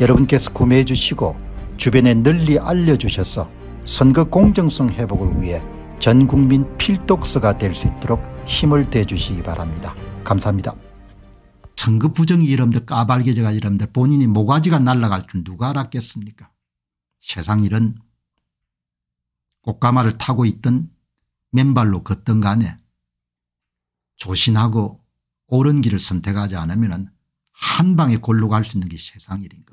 여러분께서 구매해 주시고 주변에 널리 알려주셔서 선거 공정성 회복을 위해 전국민 필독서가 될 수 있도록 힘을 대주시기 바랍니다. 감사합니다. 선거 부정이 이름들 까발개져가 이름들 본인이 모가지가 날아갈 줄 누가 알았겠습니까 세상 일은 꽃가마를 타고 있던 맨발로 걷던 간에 조신하고 옳은 길을 선택하지 않으면 한 방에 골로 갈 수 있는 게 세상 일인 가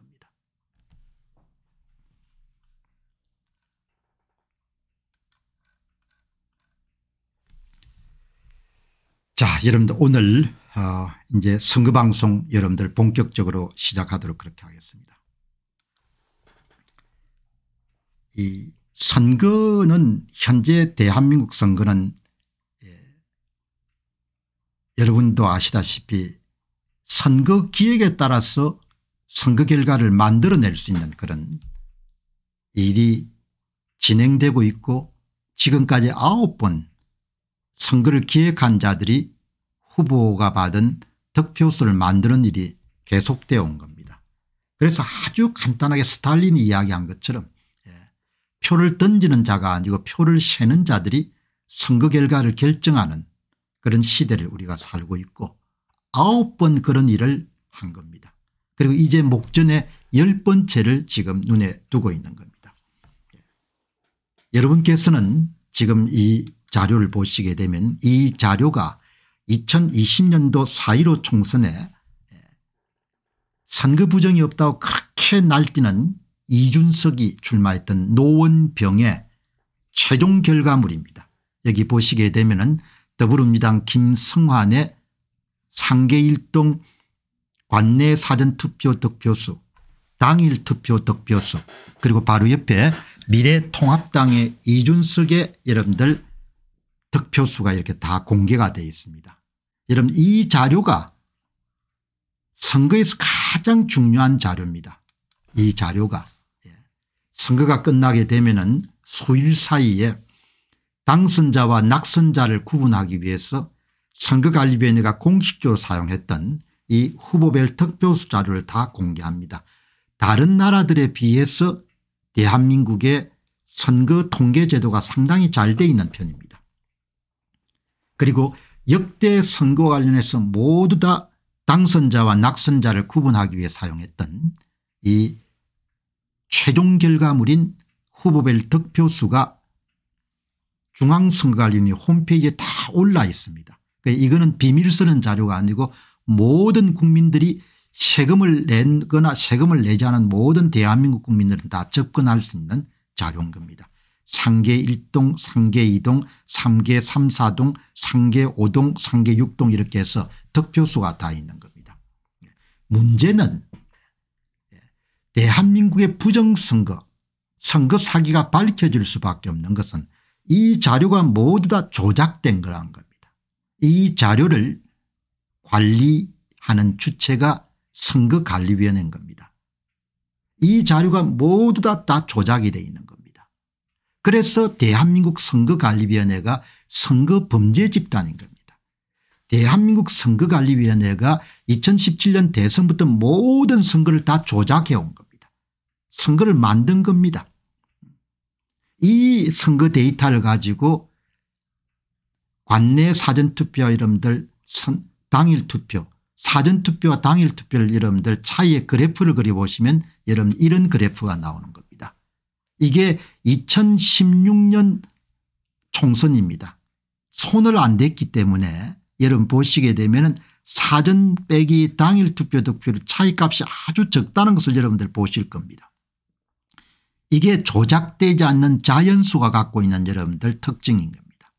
자 여러분들 오늘 어 이제 선거방송 여러분들 본격적으로 시작하도록 그렇게 하겠습니다. 이 선거는 현재 대한민국 선거는 예. 여러분도 아시다시피 선거 기획에 따라서 선거 결과를 만들어낼 수 있는 그런 일이 진행되고 있고 지금까지 아홉 번 선거를 기획한 자들이 후보가 받은 득표수를 만드는 일이 계속되어 온 겁니다. 그래서 아주 간단하게 스탈린이 이야기한 것처럼 예, 표를 던지는 자가 아니고 표를 세는 자들이 선거 결과를 결정하는 그런 시대를 우리가 살고 있고 아홉 번 그런 일을 한 겁니다. 그리고 이제 목전에 열 번째를 지금 눈에 두고 있는 겁니다. 예, 여러분께서는 지금 이 자료를 보시게 되면 이 자료가 2020년도 4.15 총선에 선거 부정이 없다고 그렇게 날뛰는 이준석이 출마했던 노원병의 최종 결과물입니다. 여기 보시게 되면 은 더불어민주당 김성환의 상계일동 관내 사전투표 득표수 당일 투표 득표수 그리고 바로 옆에 미래통합당의 이준석의 여러분들 득표수가 이렇게 다 공개가 되어 있습니다. 여러분 이 자료가 선거에서 가장 중요한 자료입니다. 이 자료가 예. 선거가 끝나게 되면 은 수일 사이에 당선자와 낙선자를 구분하기 위해서 선거관리위원회가 공식적으로 사용했던 이 후보별 득표수 자료를 다 공개합니다. 다른 나라들에 비해서 대한민국의 선거 통계 제도가 상당히 잘돼 있는 편입니다. 그리고 역대 선거 관련해서 모두 다 당선자와 낙선자를 구분하기 위해 사용했던 이 최종 결과물인 후보별 득표수가 중앙선거관리위 홈페이지에 다 올라 있습니다. 그러니까 이거는 비밀 쓰는 자료가 아니고 모든 국민들이 세금을 낸거나 세금을 내지 않은 모든 대한민국 국민들은 다 접근할 수 있는 자료인 겁니다. 상계 1동 상계 2동 상계 3, 4동 상계 5동 상계 6동 이렇게 해서 득표수가 다 있는 겁니다. 문제는 대한민국의 부정선거 선거 사기가 밝혀질 수밖에 없는 것은 이 자료가 모두 다 조작된 거란 겁니다. 이 자료를 관리하는 주체가 선거관리위원회인 겁니다. 이 자료가 모두 다, 다 조작이 되어 있는 겁니다. 그래서 대한민국 선거관리위원회가 선거범죄 집단인 겁니다. 대한민국 선거관리위원회가 2017년 대선부터 모든 선거를 다 조작해 온 겁니다. 선거를 만든 겁니다. 이 선거 데이터를 가지고 관내 사전투표 이름들 당일 투표 사전투표와 당일 투표를 여러분들 차이의 그래프를 그려보시면 여러분 이런 그래프가 나오는 겁니다. 이게 2016년 총선입니다. 손을 안 댔기 때문에 여러분 보시게 되면 사전 빼기 당일 투표 득표율 차이값이 아주 적다는 것을 여러분들 보실 겁니다. 이게 조작되지 않는 자연수가 갖고 있는 여러분들 특징인 겁니다.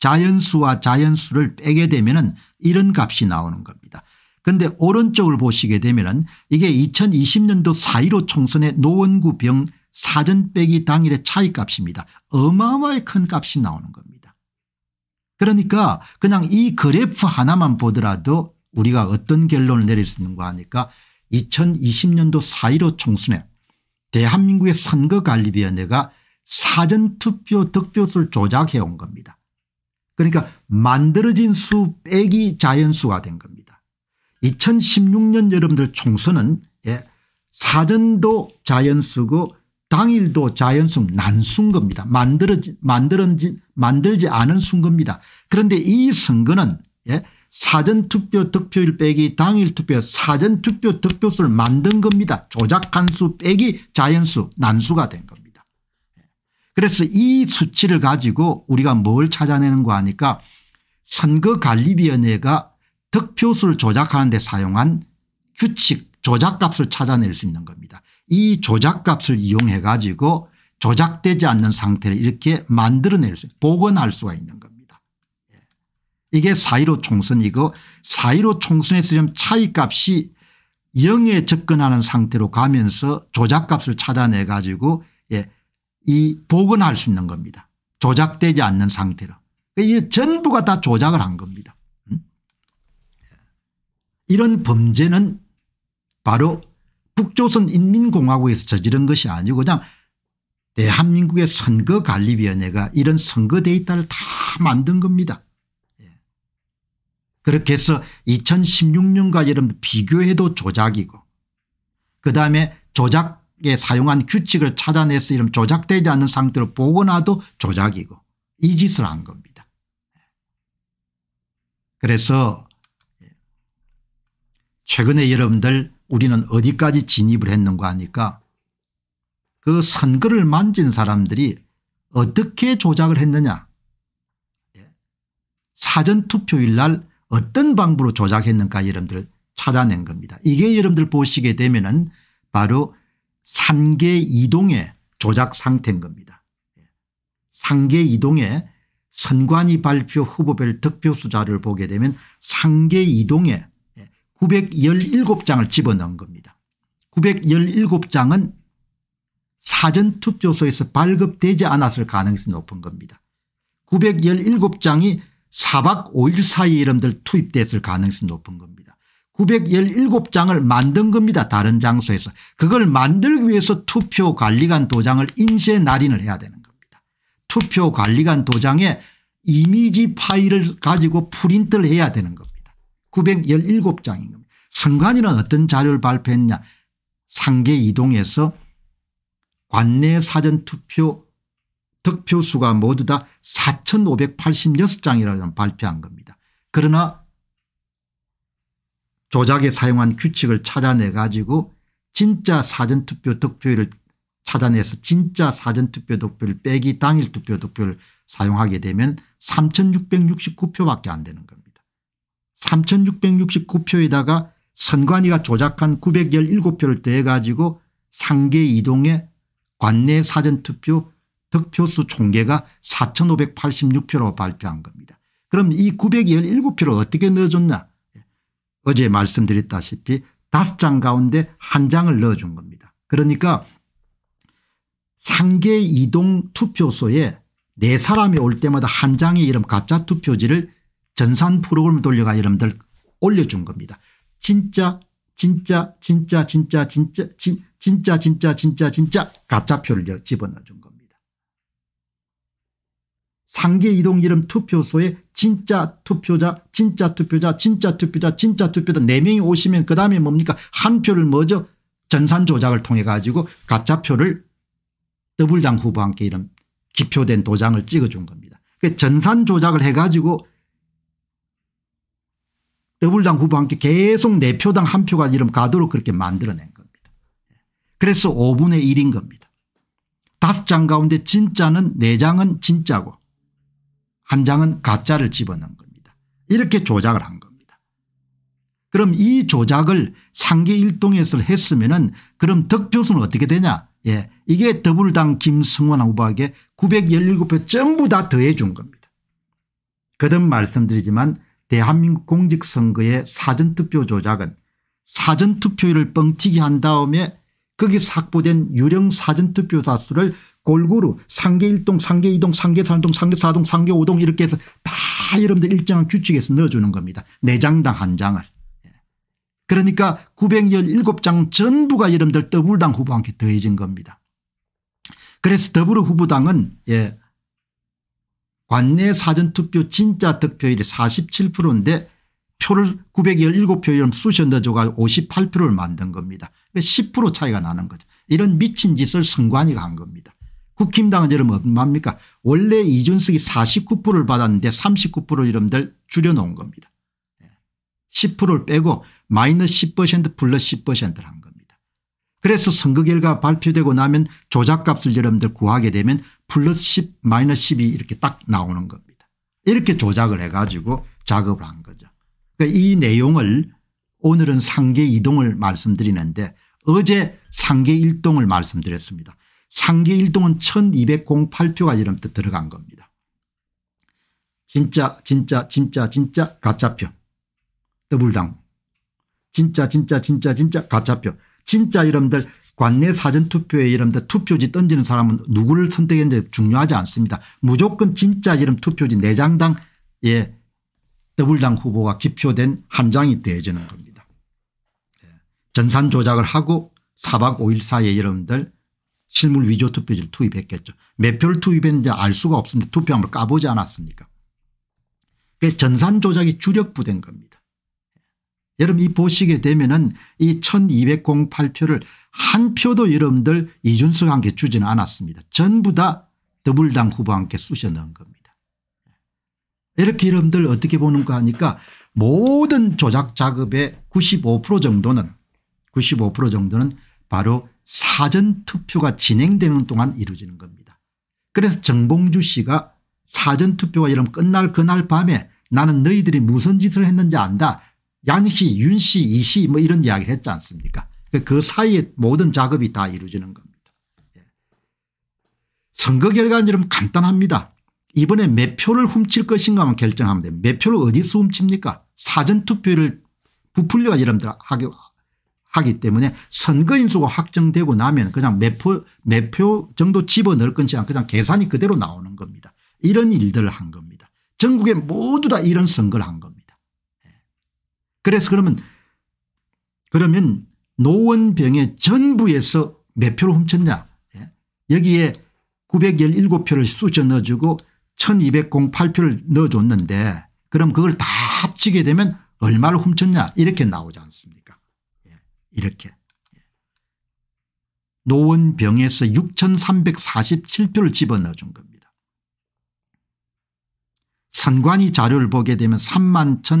자연수와 자연수를 빼게 되면 이런 값이 나오는 겁니다. 근데 오른쪽을 보시게 되면 이게 2020년도 4.15 총선의 노원구 병 사전 빼기 당일의 차이값입니다. 어마어마하게 큰 값이 나오는 겁니다. 그러니까 그냥 이 그래프 하나만 보더라도 우리가 어떤 결론을 내릴 수있는거아니까 2020년도 4.15 총선에 대한민국의 선거관리위원회가 사전투표 득표수를 조작해 온 겁니다. 그러니까 만들어진 수 빼기 자연수가 된 겁니다. 2016년 여러분들 총선은 예, 사전도 자연수고 당일도 자연숨 난순 겁니다. 만들어지, 만들어지, 만들지 않은 순겁니다. 그런데 이 선거는 예? 사전투표 득표율 빼기 당일투표 사전투표 득표수를 만든 겁니다. 조작한 수 빼기 자연수 난수가 된 겁니다. 예. 그래서 이 수치를 가지고 우리가 뭘 찾아내는 거 하니까 선거관리위원회가 득표수를 조작하는 데 사용한 규칙 조작값을 찾아낼 수 있는 겁니다. 이 조작값을 이용해 가지고 조작되지 않는 상태를 이렇게 만들어낼 수 복원할 수가 있는 겁니다. 예. 이게 4.15 총선이고 4.15 총선에서 좀 차이값이 0에 접근하는 상태로 가면서 조작값을 찾아내 가지고 예, 이 복원할 수 있는 겁니다. 조작되지 않는 상태로. 이 전부가 다 조작을 한 겁니다. 음? 이런 범죄는 바로 북조선 인민공화국에서 저지른 것이 아니고 그냥 대한민국의 선거관리위원회가 이런 선거 데이터를 다 만든 겁니다. 예. 그렇게 해서 2016년과 여러분 비교해도 조작이고 그다음에 조작에 사용한 규칙을 찾아내서 이런 조작되지 않은 상태로 보고나도 조작이고 이 짓을 한 겁니다. 예. 그래서 예. 최근에 여러분들 우리는 어디까지 진입을 했는가 하니까 그 선거를 만진 사람들이 어떻게 조작을 했느냐 예. 사전투표일 날 어떤 방법으로 조작했는가 여러분들 찾아낸 겁니다. 이게 여러분들 보시게 되면 은 바로 3개 이동의 조작 상태인 겁니다. 3개 예. 이동의 선관위 발표 후보별 득표수자를 보게 되면 3개 이동의 917장을 집어넣은 겁니다. 917장은 사전투표소에서 발급되지 않았을 가능성이 높은 겁니다. 917장이 4박 5일 사이 에여러분들 투입됐을 가능성이 높은 겁니다. 917장을 만든 겁니다. 다른 장소에서. 그걸 만들기 위해서 투표관리관 도장을 인쇄 날인을 해야 되는 겁니다. 투표관리관 도장에 이미지 파일을 가지고 프린트를 해야 되는 겁니다. 917장인 겁니다. 선관위는 어떤 자료를 발표했냐 상계 이동에서 관내 사전투표 득표수가 모두 다 4586장이라고 발표한 겁니다. 그러나 조작에 사용한 규칙을 찾아내 가지고 진짜 사전투표 득표율을 찾아내서 진짜 사전투표 득표율 빼기 당일 투표 득표율을 사용하게 되면 3669표밖에 안 되는 겁니다. 3669표에다가 선관위가 조작한 917표를 더 가지고 상계 이동의 관내 사전투표 득표수 총계가 4586표로 발표한 겁니다. 그럼 이 917표를 어떻게 넣어줬냐 어제 말씀드렸다시피 5장 가운데 1장을 넣어준 겁니다. 그러니까 상계 이동 투표소에 네 사람이 올 때마다 한 장의 이름 가짜 투표지를 전산 프로그램 을 돌려가 여러분들 올려준 겁니다. 진짜 진짜 진짜 진짜 진짜 진, 진짜 진짜 진짜 진짜 가짜표를 집어넣어준 겁니다. 상계 이동 이름 투표소에 진짜 투표자 진짜 투표자 진짜 투표자 진짜 투표자 4명이 오시면 그 다음에 뭡니까 한 표를 먼저 전산 조작을 통해 가지고 가짜표를 더블장 후보와 함께 이런 기표된 도장을 찍어준 겁니다. 그 전산 조작을 해가지고 더불당 후보와 함께 계속 내 네 표당 한 표가 이름 가도록 그렇게 만들어낸 겁니다. 그래서 5분의 1인 겁니다. 다섯 장 가운데 진짜는 네 장은 진짜고 한 장은 가짜를 집어넣은 겁니다. 이렇게 조작을 한 겁니다. 그럼 이 조작을 상계일동에서 했으면 은 그럼 득표수는 어떻게 되냐 예, 이게 더불당 김승원 후보에게 917표 전부 다 더해 준 겁니다. 거듭 말씀드리지만 대한민국 공직선거의 사전투표 조작은 사전투표율을 뻥튀기 한 다음에 거기 확보된 유령 사전투표 자수를 골고루 상계1동상계2동상계3동상계4동상계5동 이렇게 해서 다 여러분들 일정한 규칙에서 넣어주는 겁니다. 4장당 한 장을. 예. 그러니까 917장 전부가 여러분들 더불당 후보한테 더해진 겁니다. 그래서 더불어 후보당은 예, 관내 사전투표 진짜 득표율이 47%인데 표를 917표를 쑤셔 넣어줘가 58표를 만든 겁니다. 10% 차이가 나는 거죠. 이런 미친 짓을 선관위가 한 겁니다. 국힘당은 여러분 뭡니까 원래 이준석이 49%를 받았는데 39%를 여러분들 줄여놓은 겁니다. 10%를 예. 빼고 마이너스 10% 플러스 10%를 한 겁니다. 그래서 선거 결과 발표되고 나면 조작값을 여러분들 구하게 되면 플러스 10 마이너스 12 이렇게 딱 나오는 겁니다. 이렇게 조작을 해가지고 작업을 한 거죠. 그러니까 이 내용을 오늘은 상계 이동을 말씀드리는데 어제 상계 일동을 말씀드렸습니다. 상계 일동은 1208표가 이름부터 들어간 겁니다. 진짜 진짜 진짜 진짜 가짜표 더블당 진짜 진짜 진짜 진짜 가짜표 진짜 이름들 관내 사전투표에 이른데 투표지 던지는 사람은 누구를 선택했는지 중요하지 않습니다. 무조건 진짜 이름 투표지 내장당에 더블당 후보가 기표된 한 장이 대해지는 겁니다. 예. 전산 조작을 하고 4박 5일 사이에 여러분들 실물 위조 투표지를 투입했겠죠. 몇 표를 투입했는지 알 수가 없습니다. 투표함을 까보지 않았습니까 전산 조작이 주력부된 겁니다. 여러분 이 보시게 되면은 이 1208표를 한 표도 여러분들 이준석한테 주지는 않았습니다. 전부 다 더불당 후보한테 쑤셔 넣은 겁니다. 이렇게 여러분들 어떻게 보는가 하니까 모든 조작 작업의 95% 정도는 95% 정도는 바로 사전투표가 진행되는 동안 이루어지는 겁니다. 그래서 정봉주 씨가 사전투표가 여러분 끝날 그날 밤에 나는 너희들이 무슨 짓을 했는지 안다 얀씨 윤씨 이씨 뭐 이런 이야기를 했지 않습니까 그러니까 그 사이에 모든 작업이 다 이루어지는 겁니다. 예. 선거 결과는 좀 간단합니다. 이번에 몇 표를 훔칠 것인가만 결정하면 됩니다. 몇 표를 어디서 훔칩니까 사전투표를 부풀려가 여러분들 하기, 하기 때문에 선거인수가 확정되고 나면 그냥 몇 표, 몇표 정도 집어넣을 건지 그냥 계산이 그대로 나오는 겁니다. 이런 일들을 한 겁니다. 전국에 모두 다 이런 선거를 한 겁니다. 그래서 그러면 그러면 노원병의 전부에서 몇 표를 훔쳤냐 예. 여기에 917표를 쑤셔 넣어주고 1208표를 넣어줬는데 그럼 그걸 다 합치게 되면 얼마를 훔쳤냐 이렇게 나오지 않습니까 예. 이렇게 예. 노원병에서 6347표를 집어넣어준 겁니다. 선관위 자료를 보게 되면 3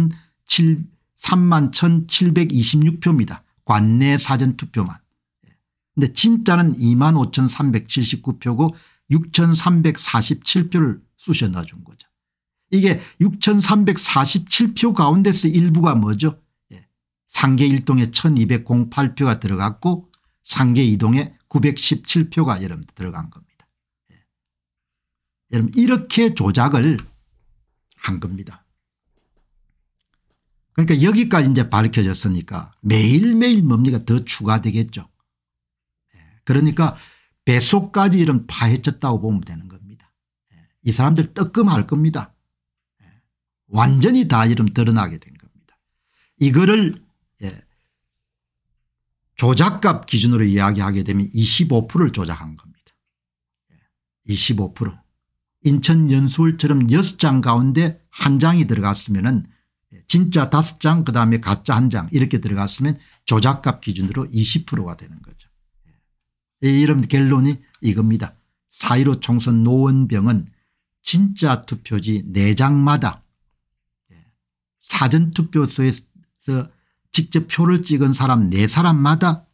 1 7 3만 1726표입니다. 관내 사전투표만. 예. 근데 진짜는 2만 5379표고 6347표를 쑤셔놔 준 거죠. 이게 6347표 가운데서 일부가 뭐죠 예. 상계 1동에 1208표가 들어갔고 상계 2동에 917표가 여러분 들어간 겁니다. 예. 여러분 이렇게 조작을 한 겁니다. 그러니까 여기까지 이제 밝혀졌으니까 매일매일 뭡니까 더 추가되겠죠. 예. 그러니까 배속까지 이런 파헤쳤다고 보면 되는 겁니다. 예. 이 사람들 뜨끔할 겁니다. 예. 완전히 다 이름 드러나게 된 겁니다. 이거를 예, 조작값 기준으로 이야기하게 되면 25%를 조작한 겁니다. 25% 인천 연수홀처럼 6장 가운데 1장이 들어갔으면 은 진짜 다섯 장 그다음에 가짜 한장 이렇게 들어갔으면 조작값 기준으로 20%가 되는 거죠. 예. 이런 결론이 이겁니다. 4.15 총선 노원병은 진짜 투표지 4장마다 예, 사전투표소에서 직접 표를 찍은 사람 4사람마다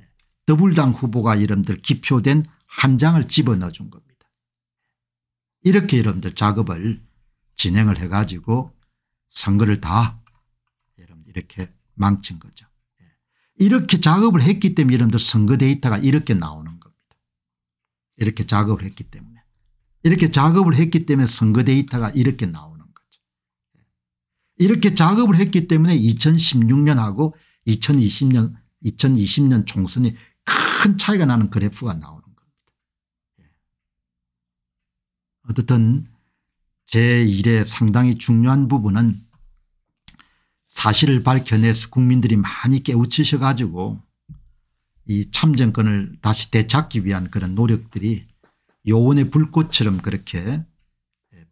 예, 더불당 후보가 여러분들 기표된 한 장을 집어넣어 준 겁니다. 이렇게 여러분들 작업을 진행을 해가지고 선거를 다 여러분 이렇게 망친 거죠. 예. 이렇게 작업을 했기 때문에 여러분들 선거 데이터가 이렇게 나오는 겁니다. 이렇게 작업을 했기 때문에. 이렇게 작업을 했기 때문에 선거 데이터가 이렇게 나오는 거죠. 예. 이렇게 작업을 했기 때문에 2016년하고 2020년 2020년 총선이 큰 차이가 나는 그래프가 나오는 겁니다. 예. 어떻든 제 1의 상당히 중요한 부분은 사실을 밝혀내서 국민들이 많이 깨우치셔 가지고 이 참정권을 다시 되찾기 위한 그런 노력들이 요원의 불꽃처럼 그렇게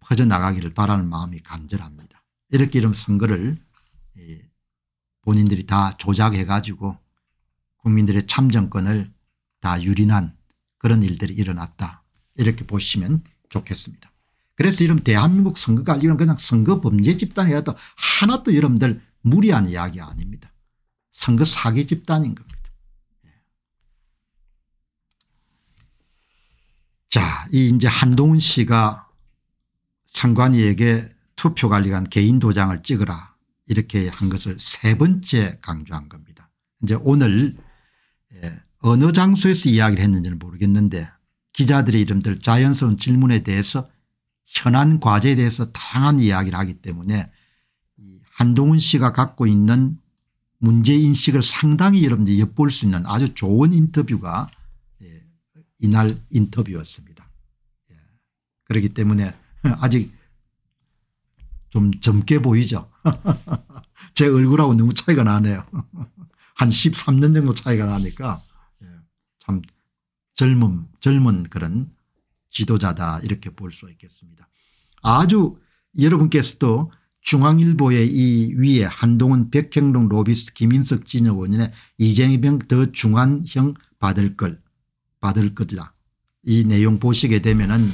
퍼져나가기를 바라는 마음이 간절합니다. 이렇게 이런 선거를 본인들이 다 조작해 가지고 국민들의 참정권을 다 유린한 그런 일들이 일어났다 이렇게 보시면 좋겠습니다. 그래서 이런 대한민국 선거관리는 그냥 선거 범죄 집단이라도 하나도 여러분들 무리한 이야기 아닙니다. 선거 사기 집단인 겁니다. 예. 자, 이 이제 한동훈 씨가 선관위에게 투표 관리관 개인 도장을 찍으라 이렇게 한 것을 세 번째 강조한 겁니다. 이제 오늘 예, 어느 장소에서 이야기를 했는지는 모르겠는데 기자들의 이름들 자연스러운 질문에 대해서 현안 과제에 대해서 다양한 이야기를 하기 때문에 한동훈 씨가 갖고 있는 문제인식을 상당히 여러분들이 엿볼 수 있는 아주 좋은 인터뷰가 예, 이날 인터뷰였습니다. 예. 그렇기 때문에 아직 좀 젊게 보이죠. 제 얼굴하고 너무 차이가 나네요. 한 13년 정도 차이가 나니까 예, 참 젊은, 젊은 그런 지도자다 이렇게 볼 수 있겠습니다. 아주 여러분께서도 중앙일보의 이 위에 한동훈 백행동 로비스트 김인석 진역 원인의 이재명 더 중한형 받을 걸 받을 것이다. 이 내용 보시게 되면은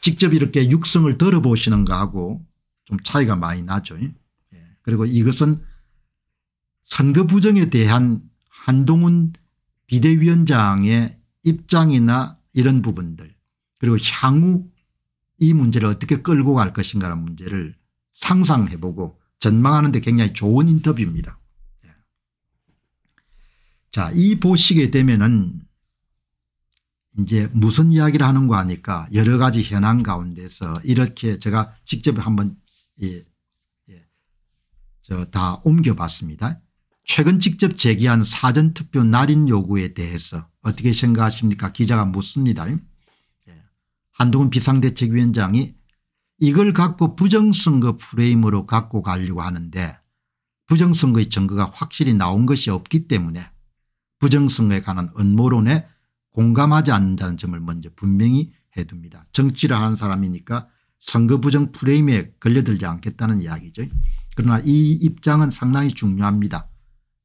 직접 이렇게 육성을 들어보시는 거하고 좀 차이가 많이 나죠. 예. 그리고 이것은 선거 부정에 대한 한동훈 비대위원장의 입장이나 이런 부분들 그리고 향후 이 문제를 어떻게 끌고 갈 것인가라는 문제를 상상해보고 전망하는 데 굉장히 좋은 인터뷰입니다. 예. 자, 이 보시게 되면은 이제 무슨 이야기를 하는가 하니까 여러 가지 현황 가운데서 이렇게 제가 직접 한번 예, 예, 저다 옮겨봤습니다. 최근 직접 제기한 사전투표 날인 요구에 대해서 어떻게 생각하십니까 기자가 묻습니다. 한동훈 비상대책위원장이 이걸 갖고 부정선거 프레임으로 갖고 가려고 하는데 부정선거의 증거가 확실히 나온 것이 없기 때문에 부정선거에 관한 음모론에 공감하지 않는다는 점을 먼저 분명히 해둡니다. 정치를 하는 사람이니까 선거 부정 프레임에 걸려들지 않겠다는 이야기죠. 그러나 이 입장은 상당히 중요합니다.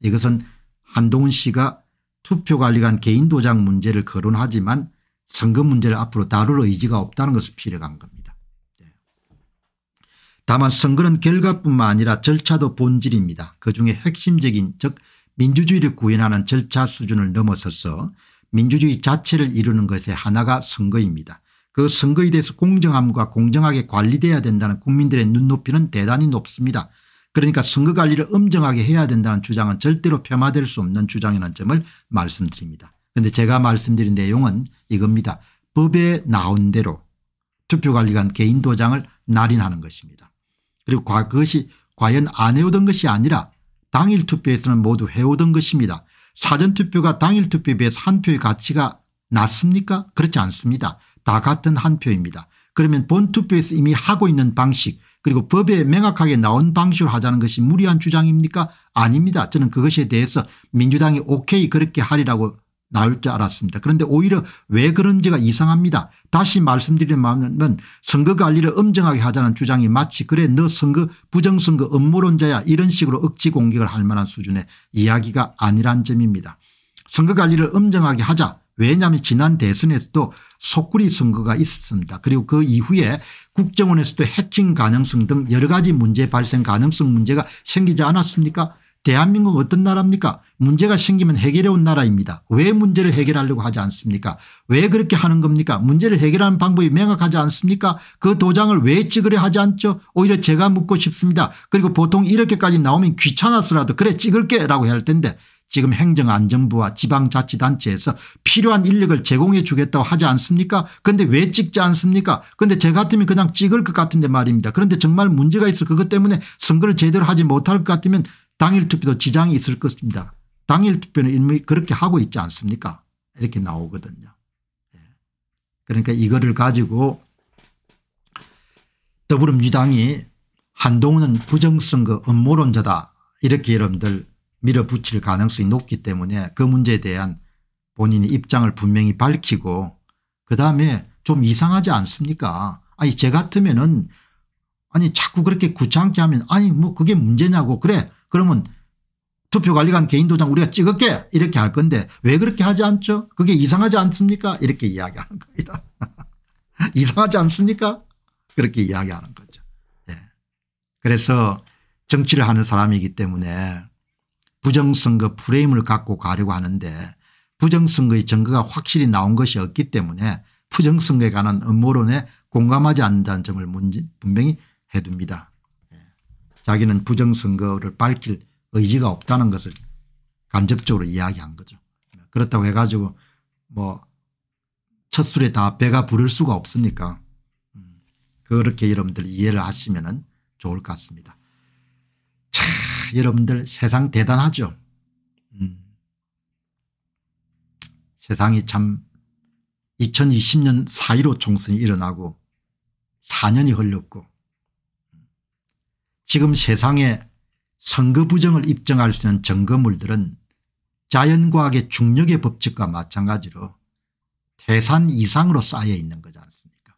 이것은 한동훈 씨가 투표관리관 개인 도장 문제를 거론하지만 선거 문제를 앞으로 다룰 의지가 없다는 것을 피력한 겁니다. 네. 다만 선거는 결과뿐만 아니라 절차도 본질입니다. 그중에 핵심적인 즉 민주주의를 구현하는 절차 수준을 넘어서서 민주주의 자체를 이루는 것의 하나가 선거입니다. 그 선거에 대해서 공정함과 공정하게 관리돼야 된다는 국민들의 눈높이는 대단히 높습니다. 그러니까 선거 관리를 엄정하게 해야 된다는 주장은 절대로 폄하될 수 없는 주장이라는 점을 말씀드립니다. 그런데 제가 말씀드린 내용은 이겁니다. 법에 나온 대로 투표관리관 개인 도장을 날인하는 것입니다. 그리고 그것이 과연 안 해오던 것이 아니라 당일 투표에서는 모두 해오던 것입니다. 사전투표가 당일투표에 비해서 한 표의 가치가 낮습니까? 그렇지 않습니다. 다 같은 한 표입니다. 그러면 본투표에서 이미 하고 있는 방식 그리고 법에 명확하게 나온 방식으로 하자는 것이 무리한 주장입니까? 아닙니다. 저는 그것에 대해서 민주당이 오케이 그렇게 하리라고 나올 줄 알았습니다. 그런데 오히려 왜 그런지가 이상합니다. 다시 말씀드리면 선거 관리를 엄정하게 하자는 주장이 마치 그래 너 선거 부정선거 음모론자야 이런 식으로 억지 공격을 할 만한 수준의 이야기가 아니란 점입니다. 선거 관리를 엄정하게 하자 왜냐하면 지난 대선에서도 속구리 선거가 있었습니다. 그리고 그 이후에 국정원에서도 해킹 가능성 등 여러 가지 문제 발생 가능성 문제가 생기지 않았습니까 대한민국 어떤 나라입니까 문제가 생기면 해결해온 나라입니다. 왜 문제를 해결하려고 하지 않습니까 왜 그렇게 하는 겁니까 문제를 해결하는 방법이 명확하지 않습니까 그 도장을 왜 찍으려 하지 않죠 오히려 제가 묻고 싶습니다. 그리고 보통 이렇게까지 나오면 귀찮아서라도 그래 찍을게 라고 해야 할 텐데 지금 행정안전부와 지방자치단체에서 필요한 인력을 제공해 주겠다고 하지 않습니까 그런데 왜 찍지 않습니까 그런데 제 같으면 그냥 찍을 것 같은데 말입니다. 그런데 정말 문제가 있어 그것 때문에 선거를 제대로 하지 못할 것 같으면 당일 투표도 지장이 있을 것입니다. 당일 투표는 이미 그렇게 하고 있지 않습니까 이렇게 나오거든요. 예. 그러니까 이거를 가지고 더불어민주당이 한동훈은 부정선거 음모론자다 이렇게 여러분들 밀어붙일 가능성이 높기 때문에 그 문제에 대한 본인의 입장을 분명히 밝히고 그다음에 좀 이상하지 않습니까 아니 제 같으면 은 아니 자꾸 그렇게 구창케 하면 아니 뭐 그게 문제냐고 그래 그러면 투표관리관 개인도장 우리가 찍을게 이렇게 할 건데 왜 그렇게 하지 않죠 그게 이상하지 않습니까 이렇게 이야기하는 겁니다. 이상하지 않습니까 그렇게 이야기하는 거죠. 예. 그래서 정치를 하는 사람이기 때문에 부정선거 프레임을 갖고 가려고 하는데 부정선거의 증거가 확실히 나온 것이 없기 때문에 부정선거에 관한 음모론에 공감하지 않는다는 점을 분명히 해둡니다. 자기는 부정선거를 밝힐 의지가 없다는 것을 간접적으로 이야기한 거죠. 그렇다고 해가지고 뭐첫 술에 다 배가 부를 수가 없으니까 음, 그렇게 여러분들 이해를 하시면 좋을 것 같습니다. 차, 여러분들 세상 대단하죠. 음. 세상이 참 2020년 4.15 총선이 일어나고 4년이 흘렸고 지금 세상에 선거 부정을 입증할 수 있는 증거물들은 자연과학의 중력의 법칙과 마찬가지로 태산 이상으로 쌓여 있는 거지 않습니까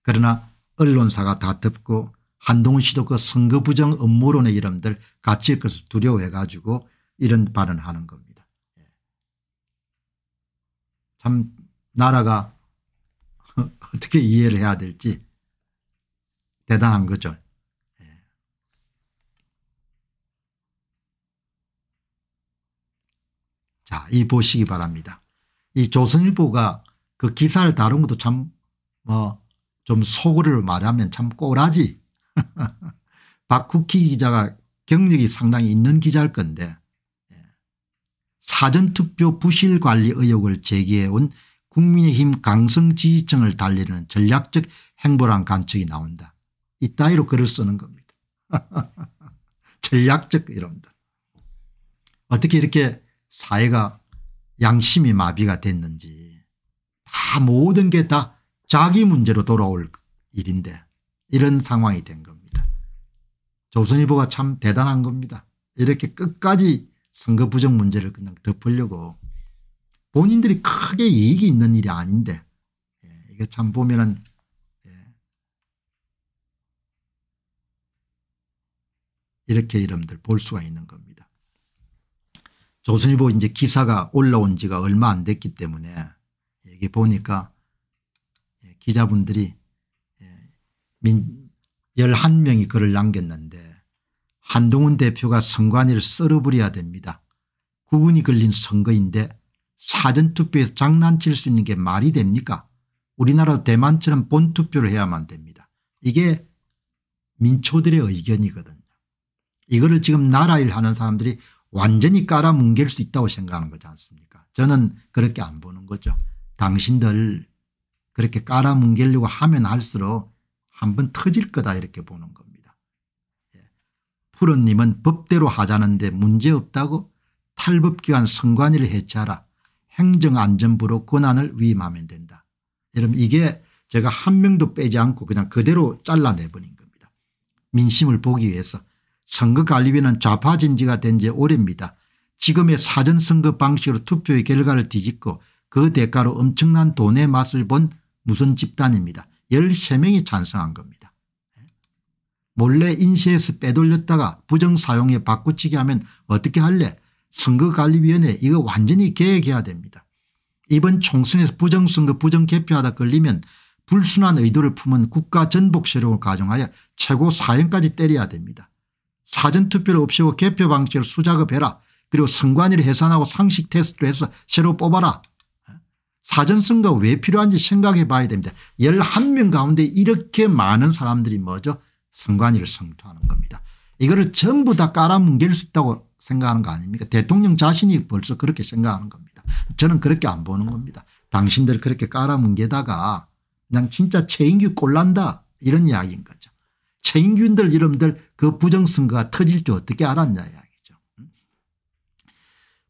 그러나 언론사가 다 덮고 한동훈 씨도 그 선거 부정 음모론의 이름들 같이 것을 두려워해 가지고 이런 발언하는 겁니다. 예. 참 나라가 어떻게 이해를 해야 될지 대단한 거죠. 자, 이 보시기 바랍니다. 이 조선일보가 그 기사를 다룬 것도 참 뭐 좀속어 말하면 참 꼬라지. 박국희 기자가 경력이 상당히 있는 기자일 건데 예. 사전투표 부실관리 의혹을 제기해온 국민의힘 강성 지지층을 달리는 전략적 행보란 관측이 나온다. 이따위로 글을 쓰는 겁니다. 전략적 이런다. 어떻게 이렇게 사회가 양심이 마비가 됐는지 다 모든 게 다 자기 문제로 돌아올 일인데 이런 상황이 된 겁니다. 조선일보가 참 대단한 겁니다. 이렇게 끝까지 선거 부정 문제를 그냥 덮으려고 본인들이 크게 이익이 있는 일이 아닌데 예, 이게 참 보면은 예, 이렇게 이름들 볼 수가 있는 겁니다. 조선일보 이제 기사가 올라온 지가 얼마 안 됐기 때문에 여기 보니까 예, 기자분들이 11명이 예, 글을 남겼는데 한동훈 대표가 선관위를 썰어버려야 됩니다. 구분이 걸린 선거인데 사전투표에서 장난칠 수 있는 게 말이 됩니까 우리나라 대만처럼 본투표를 해야만 됩니다. 이게 민초들의 의견이거든요. 이거를 지금 나라일 하는 사람들이 완전히 깔아뭉갤 수 있다고 생각하는 거지 않습니까 저는 그렇게 안 보는 거죠. 당신들 그렇게 깔아뭉개려고 하면 할수록 한 번 터질 거다 이렇게 보는 겁니다. 예. 푸른님은 법대로 하자는데 문제없다고 탈법기관 선관위를 해체하라 행정안전부로 권한을 위임하면 된다. 여러분 이게 제가 한 명도 빼지 않고 그냥 그대로 잘라내버린 겁니다. 민심을 보기 위해서 선거관리위는 좌파 진지가 된 지 오래입니다. 지금의 사전선거 방식으로 투표의 결과를 뒤집고 그 대가로 엄청난 돈의 맛을 본 무슨 집단입니다. 13명이 찬성한 겁니다. 몰래 인쇄해서 빼돌렸다가 부정사용에 바꾸치게 하면 어떻게 할래 선거관리위원회 이거 완전히 계획해야 됩니다. 이번 총선에서 부정선거 부정개표하다 걸리면 불순한 의도를 품은 국가 전복 세력을 가정하여 최고 사형까지 때려야 됩니다. 사전투표를 없애고 개표 방식을 수작업해라. 그리고 선관위를 해산하고 상식 테스트를 해서 새로 뽑아라. 사전선거가 왜 필요한지 생각해 봐야 됩니다. 11명 가운데 이렇게 많은 사람들이 뭐죠 선관위를 성토하는 겁니다. 이거를 전부 다 깔아뭉갤 수 있다고 생각하는 거 아닙니까 대통령 자신이 벌써 그렇게 생각하는 겁니다. 저는 그렇게 안 보는 겁니다. 당신들 그렇게 깔아뭉개다가 그냥 진짜 체인규 꼴난다 이런 이야기인 거죠. 최인균들 이름들 그 부정선거가 터질 줄 어떻게 알았냐 이야기죠.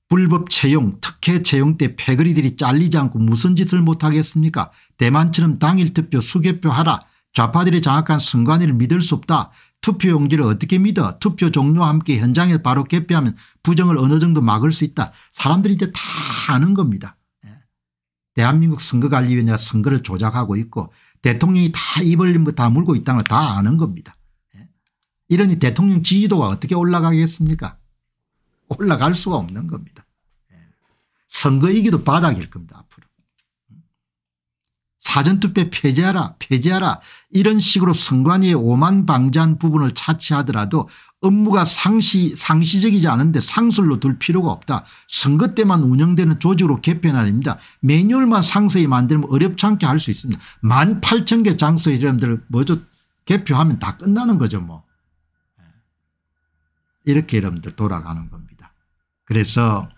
불법 채용 특혜 채용 때 패거리들이 잘리지 않고 무슨 짓을 못하겠습니까 대만처럼 당일 투표 수개표 하라 좌파들이 장악한 선관위를 믿을 수 없다 투표용지를 어떻게 믿어 투표 종료와 함께 현장에 바로 개표하면 부정을 어느 정도 막을 수 있다 사람들이 이제 다 아는 겁니다. 예. 대한민국 선거관리위원회가 선거를 조작하고 있고 대통령이 다 입을 다 물고 있다는 걸 다 아는 겁니다. 예? 이러니 대통령 지지도가 어떻게 올라가겠습니까? 올라갈 수가 없는 겁니다. 예? 선거 이기도 바닥일 겁니다 앞으로. 음? 사전투표 폐지하라 폐지하라 이런 식으로 선관위의 오만방자한 부분을 차치하더라도 업무가 상시, 상시적이지 않은데 상술로 둘 필요가 없다. 선거 때만 운영되는 조직으로 개편해야 됩니다. 매뉴얼만 상세히 만들면 어렵지 않게 할 수 있습니다. 만 8천 개 장소의 사들을먼 개표하면 다 끝나는 거죠 뭐. 예. 이렇게 여러분들 돌아가는 겁니다. 그래서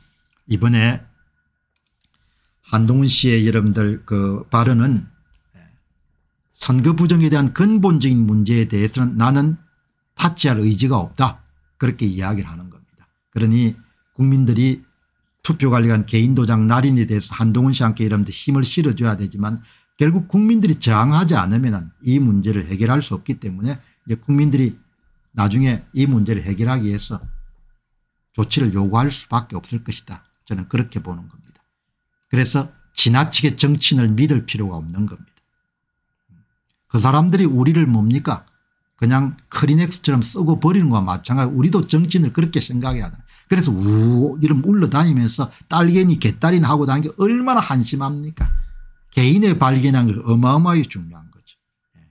이번에 한동훈 씨의 여러분들 그 발언은 선거 부정에 대한 근본적인 문제에 대해서는 나는 파치할 의지가 없다 그렇게 이야기를 하는 겁니다. 그러니 국민들이 투표관리관 개인도장 날인에 대해서 한동훈 씨 함께 이러면 힘을 실어줘야 되지만 결국 국민들이 저항하지 않으면 이 문제를 해결할 수 없기 때문에 이제 국민들이 나중에 이 문제를 해결하기 위해서 조치를 요구할 수밖에 없을 것이다. 저는 그렇게 보는 겁니다. 그래서 지나치게 정치인을 믿을 필요가 없는 겁니다. 그 사람들이 우리를 뭡니까 그냥 크리넥스처럼 쓰고 버리는 거와 마찬가지 우리도 정치인을 그렇게 생각해야 돼. 그래서 우 이런 물러다니면서 딸견이 개딸이나 하고 다니는 게 얼마나 한심합니까 개인의 발견한 게 어마어마하게 중요한 거죠. 예.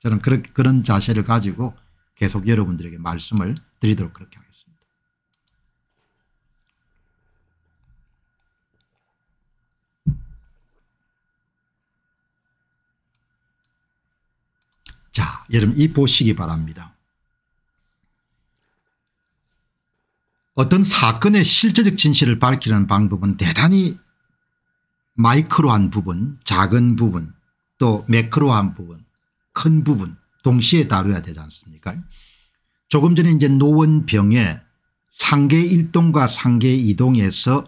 저는 그런 자세를 가지고 계속 여러분들에게 말씀을 드리도록 그렇게 합니다. 자, 여러분 이 보시기 바랍니다. 어떤 사건의 실제적 진실을 밝히는 방법은 대단히 마이크로한 부분 작은 부분 또 매크로한 부분 큰 부분 동시에 다뤄야 되지 않습니까 조금 전에 이제 노원병의 상계 1동과 상계 2동에서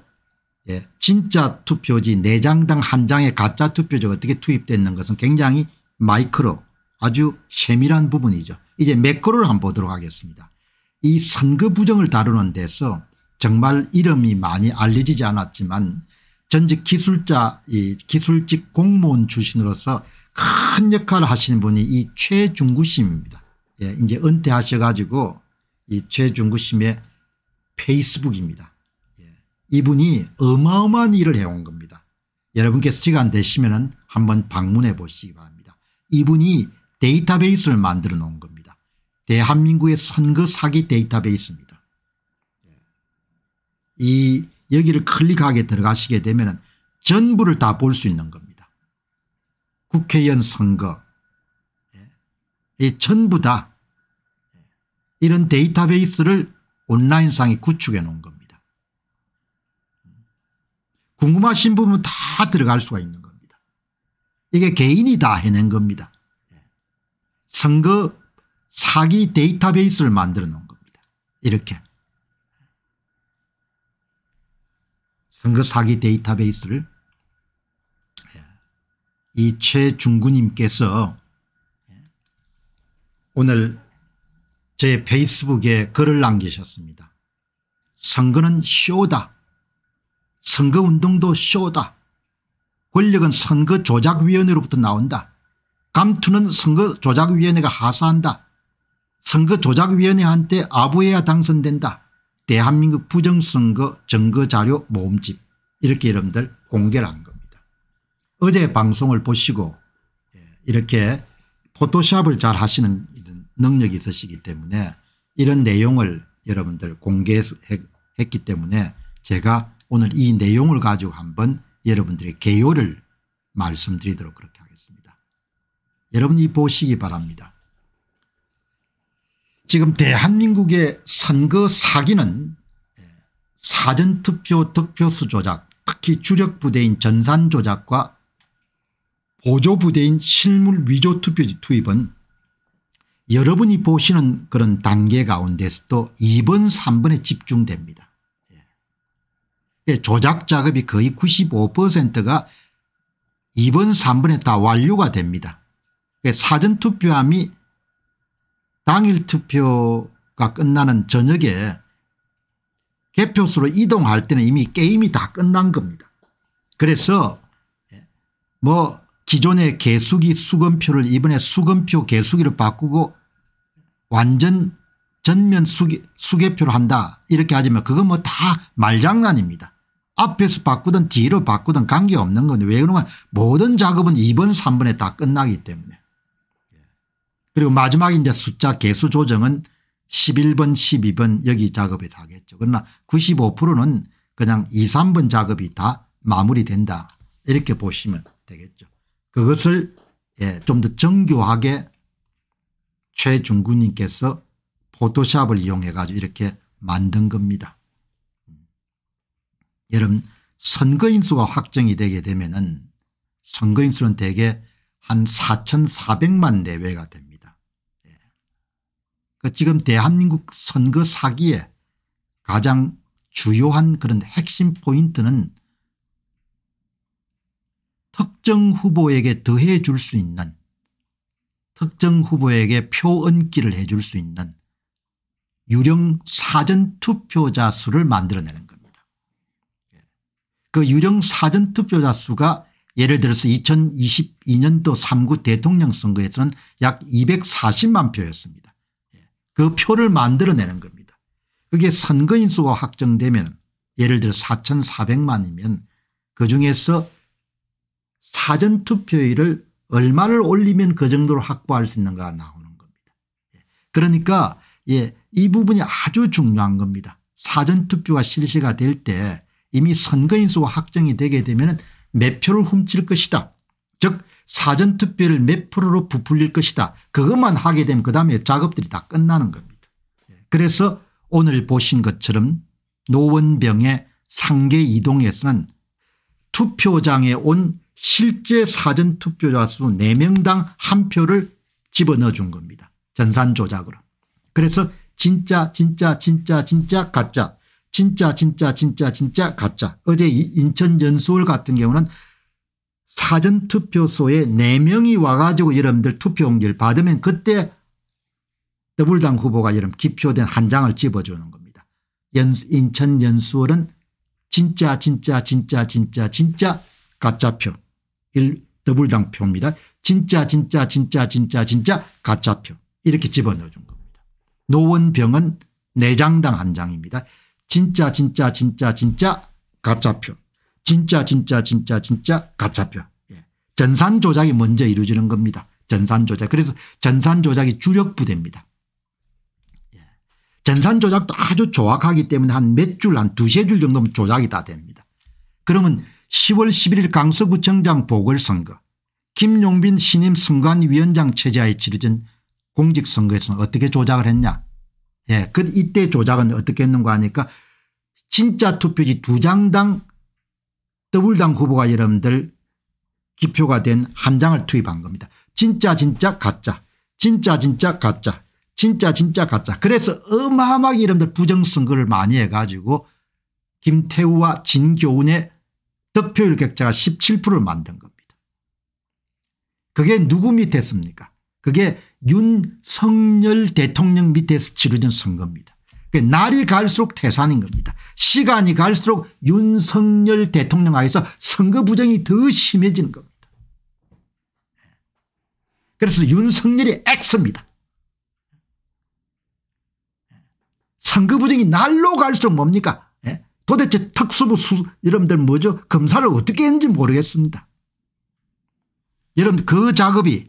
예, 진짜 투표지 4장당 1장의 가짜 투표지가 어떻게 투입됐는 것은 굉장히 마이크로 아주 세밀한 부분이죠. 이제 매크로를 한번 보도록 하겠습니다. 이 선거 부정을 다루는 데서 정말 이름이 많이 알려지지 않았지만 전직 기술자 이 기술직 공무원 출신으로서 큰 역할을 하시는 분이 이 최중구 씨입니다. 예, 이제 은퇴하셔 가지고 이 최중구 씨의 페이스북입니다. 예, 이분이 어마어마한 일을 해온 겁니다. 여러분께서 시간 되시면 한번 방문해 보시기 바랍니다. 이분이 데이터베이스를 만들어 놓은 겁니다. 대한민국의 선거 사기 데이터베이스입니다. 예. 이 여기를 클릭하게 들어가시게 되면 전부를 다 볼 수 있는 겁니다. 국회의원 선거 예. 이 전부 다 이런 데이터베이스를 온라인상에 구축해 놓은 겁니다. 궁금하신 부분 은다 들어갈 수가 있는 겁니다. 이게 개인이 다 해낸 겁니다. 선거 사기 데이터베이스를 만들어 놓은 겁니다. 이렇게. 선거 사기 데이터베이스를 예. 이 최중구님께서 오늘 제 페이스북에 글을 남기셨습니다. 선거는 쇼다. 선거운동도 쇼다. 권력은 선거조작위원회로부터 나온다. 감투는 선거조작위원회가 하사한다. 선거조작위원회한테 아부해야 당선된다. 대한민국 부정선거 증거자료 모음집 이렇게 여러분들 공개를 한 겁니다. 어제 방송을 보시고 예, 이렇게 포토샵을 잘 하시는 능력이 있으시기 때문에 이런 내용을 여러분들 공개했기 때문에 제가 오늘 이 내용을 가지고 한번 여러분들의 개요를 말씀드리도록 그렇게 합니다. 여러분이 보시기 바랍니다. 지금 대한민국의 선거 사기는 예, 사전투표 득표수 조작 특히 주력부대인 전산 조작과 보조부대인 실물 위조투표지 투입은 여러분이 보시는 그런 단계 가운데서도 2번 3번에 집중됩니다. 예. 예, 조작 작업이 거의 95%가 2번 3번에 다 완료가 됩니다. 예, 사전투표함이 당일 투표가 끝나는 저녁에 개표수로 이동할 때는 이미 게임이 다 끝난 겁니다. 그래서 예, 뭐 기존의 개수기 수건표를 이번에 수건표 개수기로 바꾸고 완전 전면 수기, 수개표로 한다 이렇게 하지만 그건 뭐다 말장난입니다. 앞에서 바꾸든 뒤로 바꾸든 관계없는 건데 왜 그러면 모든 작업은 2번 3번에 다 끝나기 때문에 그리고 마지막 이제 숫자 개수 조정은 11번 12번 여기 작업에 하겠죠. 그러나 95%는 그냥 2, 3번 작업이 다 마무리된다 이렇게 보시면 되겠죠. 그것을 예, 좀더 정교하게 최중구님께서 포토샵을 이용해 가지고 이렇게 만든 겁니다. 여러분 선거인수가 확정이 되게 되면 은 선거인수는 대개 한 4,400만 내외가 됩니다. 그러니까 지금 대한민국 선거 사기에 가장 주요한 그런 핵심 포인트는 특정 후보에게 더해 줄 수 있는 특정 후보에게 표언기를 해줄 수 있는 유령 사전투표자 수를 만들어내는 겁니다. 그 유령 사전투표자 수가 예를 들어서 2022년도 3구 대통령 선거에서는 약 240만 표였습니다. 그 표를 만들어내는 겁니다. 그게 선거인수가 확정되면 예를 들어 4,400만이면 그중에서 사전투표율을 얼마를 올리면 그 정도로 확보할 수 있는가 나오는 겁니다. 예. 그러니까 예, 이 부분이 아주 중요한 겁니다. 사전투표가 실시가 될 때 이미 선거인수가 확정이 되게 되면 몇 표를 훔칠 것이다. 즉 사전투표를 몇 프로로 부풀릴 것이다. 그것만 하게 되면 그다음에 작업들이 다 끝나는 겁니다. 예. 그래서 오늘 보신 것처럼 노원병의 상계 이동에서는 투표장에 온 실제 사전투표자 수 4명당 한 표를 집어넣어 준 겁니다. 전산 조작으로. 그래서 진짜 진짜 진짜 진짜 가짜 진짜 진짜 진짜 진짜 가짜 어제 인천 연수월 같은 경우는 사전투표소에 4명이 와가지고 여러분들 투표용지를 받으면 그때 더불당 후보가 여러분 기표된 한 장을 집어주는 겁니다. 연수, 인천 연수원은 진짜 진짜 진짜 진짜 진짜 가짜표 1 더불당 표입니다. 진짜 진짜 진짜 진짜 진짜 가짜표 이렇게 집어넣어준 겁니다. 노원병은 4장당 한 장입니다. 진짜 진짜 진짜 진짜 가짜표 진짜 진짜 진짜 진짜 가짜표. 예. 전산 조작이 먼저 이루어지는 겁니다. 전산 조작. 그래서 전산 조작이 주력 부대입니다. 예. 전산 조작도 아주 정확하기 때문에 한 몇줄한 두세 줄 정도면 조작이 다 됩니다. 그러면 10월 11일 강서구청장 보궐선거 김용빈 신임 선관위원장 체제하에 치러진 공직선거에서는 어떻게 조작을 했냐. 예, 그 이때 조작은 어떻게 했는가 하니까 진짜 투표지 두 장당 더불당 후보가 여러분들 기표가 된 한 장을 투입한 겁니다. 진짜 진짜 가짜 진짜 진짜 가짜 진짜 진짜 가짜 그래서 어마어마하게 여러분들 부정선거를 많이 해가지고 김태우와 진교훈의 득표율 격차가 17%를 만든 겁니다. 그게 누구 밑에 있습니까 그게 윤석열 대통령 밑에서 치러진 선거입니다. 그 날이 갈수록 태산인 겁니다. 시간이 갈수록 윤석열 대통령 하에서 선거 부정이 더 심해지는 겁니다. 그래서 윤석열이 X입니다. 선거 부정이 날로 갈수록 뭡니까? 예? 도대체 특수부 수, 여러분들 뭐죠? 검사를 어떻게 했는지 모르겠습니다. 여러분 그 작업이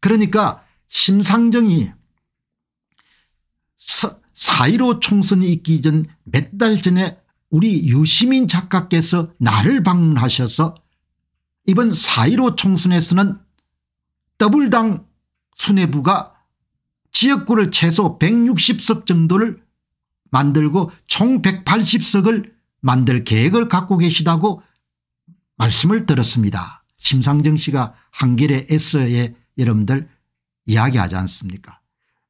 그러니까 심상정이 4.15 총선이 있기 전 몇 달 전에 우리 유시민 작가께서 나를 방문하셔서 이번 4.15 총선에서는 더블당 수뇌부가 지역구를 최소 160석 정도를 만들고 총 180석을 만들 계획을 갖고 계시다고 말씀을 들었습니다. 심상정 씨가 한겨레 에서에 여러분들 이야기하지 않습니까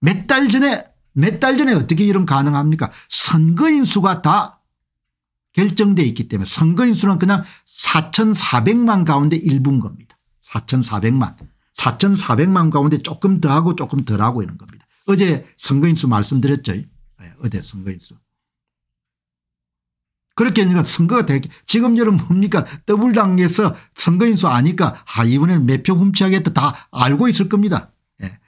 몇 달 전에 몇달 전에 어떻게 이런 가능합니까 선거인 수가 다 결정되어 있기 때문에 선거인 수는 그냥 4,400만 가운데 일부인 겁니다. 4,400만. 4,400만 가운데 조금 더하고 조금 덜하고 이런 겁니다. 어제 선거인 수 말씀드렸죠. 예, 어제 선거인 수. 그렇게 하니까 선거가 되게 지금 여러분 뭡니까 더블당에서 선거인 수 아니까 아 이번에는 몇 표 훔치하겠다 다 알고 있을 겁니다.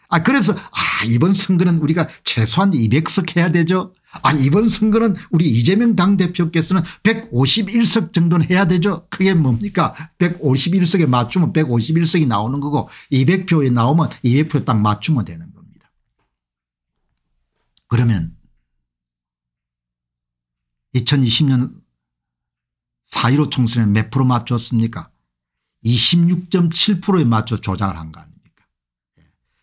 아 그래서 아 이번 선거는 우리가 최소한 200석 해야 되죠. 아 이번 선거는 우리 이재명 당대표께서는 151석 정도는 해야 되죠. 그게 뭡니까 151석에 맞추면 151석이 나오는 거고 200표에 나오면 200표 딱 맞추면 되는 겁니다. 그러면 2020년 4.15 총선에 몇 프로 맞췄습니까 26.7%에 맞춰 조작을 한거 아니에요.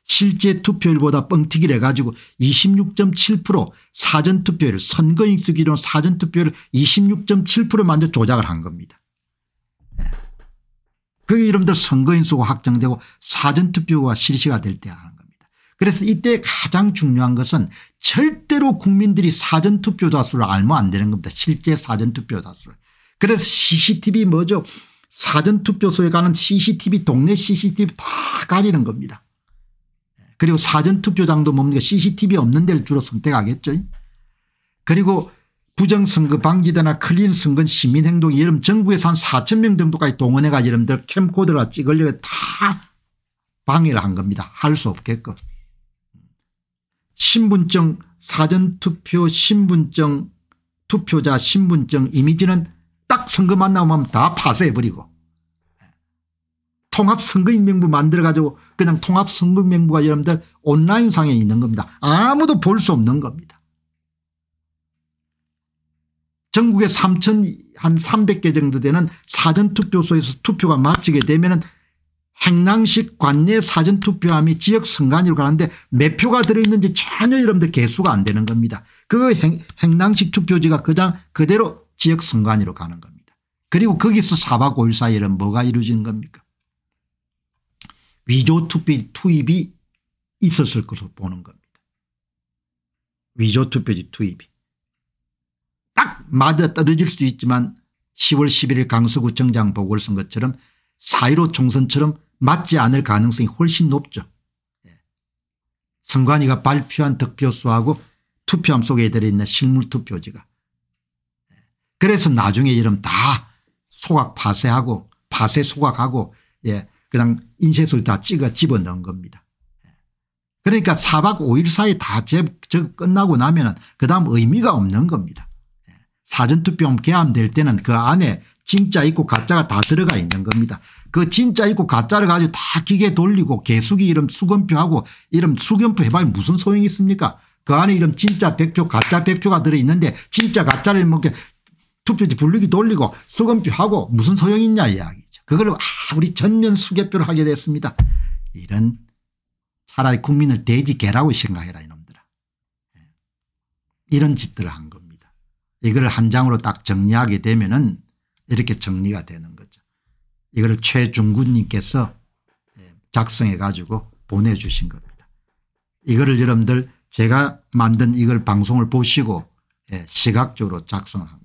실제 투표율보다 뻥튀기를 해가지고 26.7% 사전투표율 선거인수 기준 사전투표율 26.7%만져 조작을 한 겁니다. 그게 이름들 선거인수가 확정되고 사전투표가 실시가 될 때 하는 겁니다. 그래서 이때 가장 중요한 것은 절대로 국민들이 사전투표다 수를 알면 안 되는 겁니다. 실제 사전투표다 수를. 그래서 CCTV 뭐죠. 사전투표소에 가는 CCTV 동네 CCTV 다 가리는 겁니다. 그리고 사전투표장도 뭡니까 CCTV 없는 데를 주로 선택하겠죠. 그리고 부정선거 방지대나 클린 선거 시민행동 여름 전국에서 한 4천 명 정도까지 동원해가 여러분들 캠코더라 찍으려고 다 방해를 한 겁니다. 할 수 없게끔. 신분증 사전투표 신분증 투표자 신분증 이미지는 딱 선거만 나오면 다 파쇄해버리고 통합선거인명부 만들어가지고 그냥 통합선거인명부가 여러분들 온라인상에 있는 겁니다. 아무도 볼 수 없는 겁니다. 전국에 3천3 0개 0 정도 되는 사전투표소에서 투표가 마치게 되면 은 행랑식 관내 사전투표함이 지역 선관위로 가는데 몇 표가 들어있는지 전혀 여러분들 개수가 안 되는 겁니다. 그 행, 행랑식 투표지가 그냥 그대로 지역 선관위로 가는 겁니다. 그리고 거기서 4박 5일 사이에 뭐가 이루어지는 겁니까 위조 투표 투입이 있었을 것으로 보는 겁니다. 위조 투표 투입이. 딱 맞아 떨어질 수 있지만 10월 11일 강서구청장 보궐선거처럼 4.15 총선처럼 맞지 않을 가능성이 훨씬 높죠. 예. 선관위가 발표한 득표수하고 투표함 속에 들어있는 실물투표지가. 예. 그래서 나중에 이름 다 소각 파쇄하고 파쇄 소각하고 예, 그냥 인쇄술 소다 찍어 집어넣은 겁니다. 그러니까 4박 5일 사이 다 제, 끝나고 나면 그 다음 의미가 없는 겁니다. 사전투표 개함될 때는 그 안에 진짜 있고 가짜가 다 들어가 있는 겁니다. 그 진짜 있고 가짜를 가지고 다 기계 돌리고 개수기 이름 수건표하고 이름 수건표 해봐야 무슨 소용이 있습니까 그 안에 이름 진짜 백표 가짜 백표가 들어있는데 진짜 가짜를 먹게 뭐 투표지 분류기 돌리고 수건표하고 무슨 소용이 있냐 이야기. 그걸 아무리 전면 수개표를 하게 됐습니다. 이런 차라리 국민을 돼지 개라고 생각해라 이놈들아. 예. 이런 짓들을 한 겁니다. 이걸 한 장으로 딱 정리하게 되면 은 이렇게 정리가 되는 거죠. 이걸 최중군님께서 예, 작성해 가지고 보내주신 겁니다. 이거를 여러분들 제가 만든 이걸 방송을 보시고 예, 시각적으로 작성한 겁니다.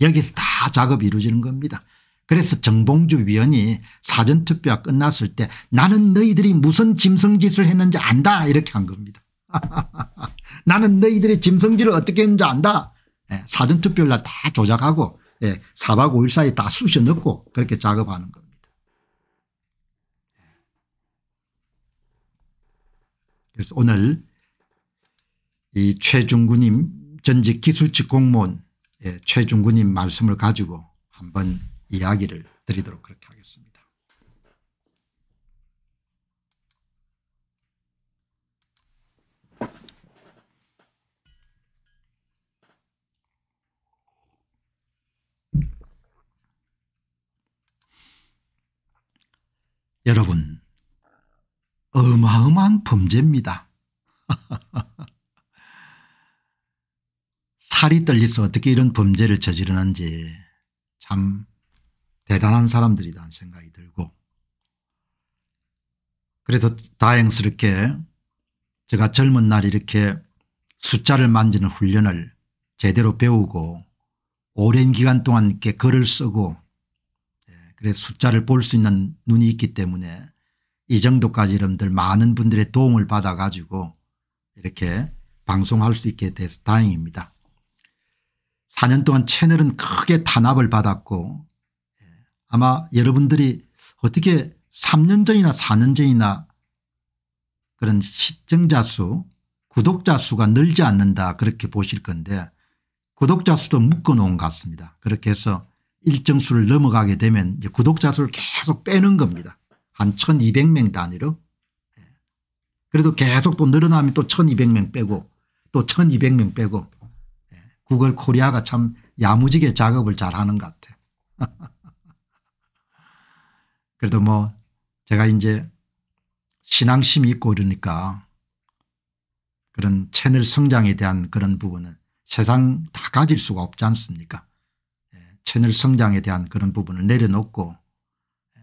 여기서 다 작업이 이루어지는 겁니다. 그래서 정봉주 위원이 사전투표가 끝났을 때 나는 너희들이 무슨 짐승짓을 했는지 안다 이렇게 한 겁니다. 나는 너희들이 짐승질을 어떻게 했는지 안다. 예, 사전투표를 다 조작하고 예, 4박 5일 사이 다 쑤셔 넣고 그렇게 작업하는 겁니다. 그래서 오늘 이 최중구님 전직 기술직 공무원 예, 최중구님 말씀을 가지고 한번 이야기를 드리도록 그렇게 하겠습니다. 여러분, 어마어마한 범죄입니다. 살이 떨려서 어떻게 이런 범죄를 저지르는지 참 대단한 사람들이라는 생각이 들고 그래도 다행스럽게 제가 젊은 날 이렇게 숫자를 만지는 훈련을 제대로 배우고 오랜 기간 동안 이렇게 글을 쓰고 예, 그래 숫자를 볼 수 있는 눈이 있기 때문에 이 정도까지 여러분들 많은 분들의 도움을 받아 가지고 이렇게 방송할 수 있게 돼서 다행입니다. 4년 동안 채널은 크게 탄압을 받았고 아마 여러분들이 어떻게 3년 전이나 4년 전이나 그런 시청자 수 구독자 수가 늘지 않는다 그렇게 보실 건데 구독자 수도 묶어놓은 것 같습니다. 그렇게 해서 일정 수를 넘어가게 되면 구독자 수를 계속 빼는 겁니다. 한 1200명 단위로 예. 그래도 계속 또 늘어나면 또 1200명 빼고 또 1200명 빼고 예. 구글 코리아가 참 야무지게 작업을 잘하는 것 같아요. 그래도 뭐 제가 이제 신앙심이 있고 이러니까 그런 채널 성장에 대한 그런 부분은 세상 다 가질 수가 없지 않습니까 예, 채널 성장에 대한 그런 부분을 내려놓고 예,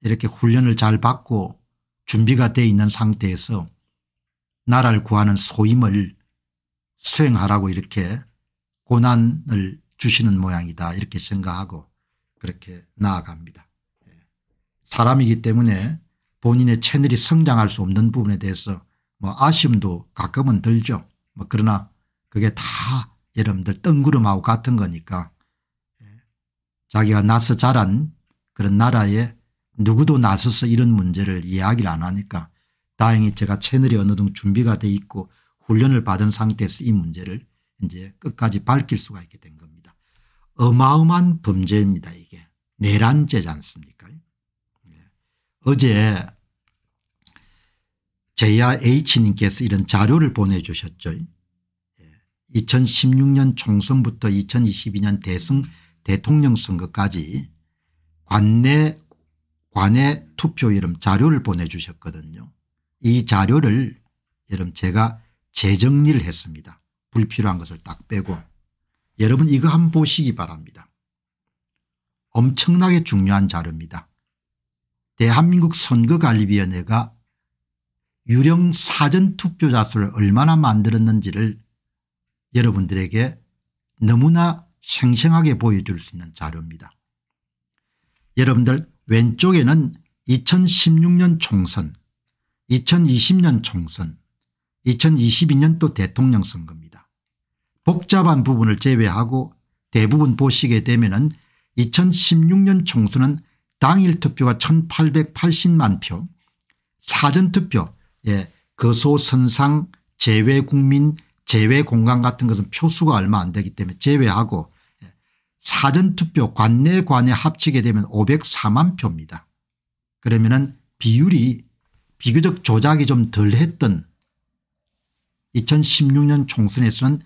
이렇게 훈련을 잘 받고 준비가 돼 있는 상태에서 나라를 구하는 소임을 수행하라고 이렇게 고난을 주시는 모양이다 이렇게 생각하고 그렇게 나아갑니다. 사람이기 때문에 본인의 채널이 성장할 수 없는 부분에 대해서 뭐 아쉬움도 가끔은 들죠. 뭐 그러나 그게 다 여러분들 뜬구름하고 같은 거니까 예. 자기가 나서 자란 그런 나라에 누구도 나서서 이런 문제를 이야기를 안 하니까 다행히 제가 채널이 어느 정도 준비가 돼 있고 훈련을 받은 상태에서 이 문제를 이제 끝까지 밝힐 수가 있게 된 겁니다. 어마어마한 범죄입니다 이게. 내란죄지 않습니까 어제 제야 H님께서 이런 자료를 보내주셨죠. 2016년 예. 총선부터 2022년 대승 대통령 선거까지 관내 관내 투표 이름 자료를 보내주셨거든요. 이 자료를 여러분 제가 재정리를 했습니다. 불필요한 것을 딱 빼고 여러분 이거 한번 보시기 바랍니다. 엄청나게 중요한 자료입니다. 대한민국 선거관리위원회가 유령 사전투표자 수를 얼마나 만들었는지를 여러분들에게 너무나 생생하게 보여줄 수 있는 자료입니다. 여러분들 왼쪽에는 2016년 총선 2020년 총선 2022년도 대통령 선거입니다. 복잡한 부분을 제외하고 대부분 보시게 되면 은 2016년 총선은 당일 투표가 1880만 표 사전투표 예, 거소선상 그 제외국민 제외공간 같은 것은 표수가 얼마 안 되기 때문에 제외하고 예, 사전투표 관내 관에 합치게 되면 504만 표입니다. 그러면 은 비율이 비교적 조작이 좀 덜 했던 2016년 총선에서는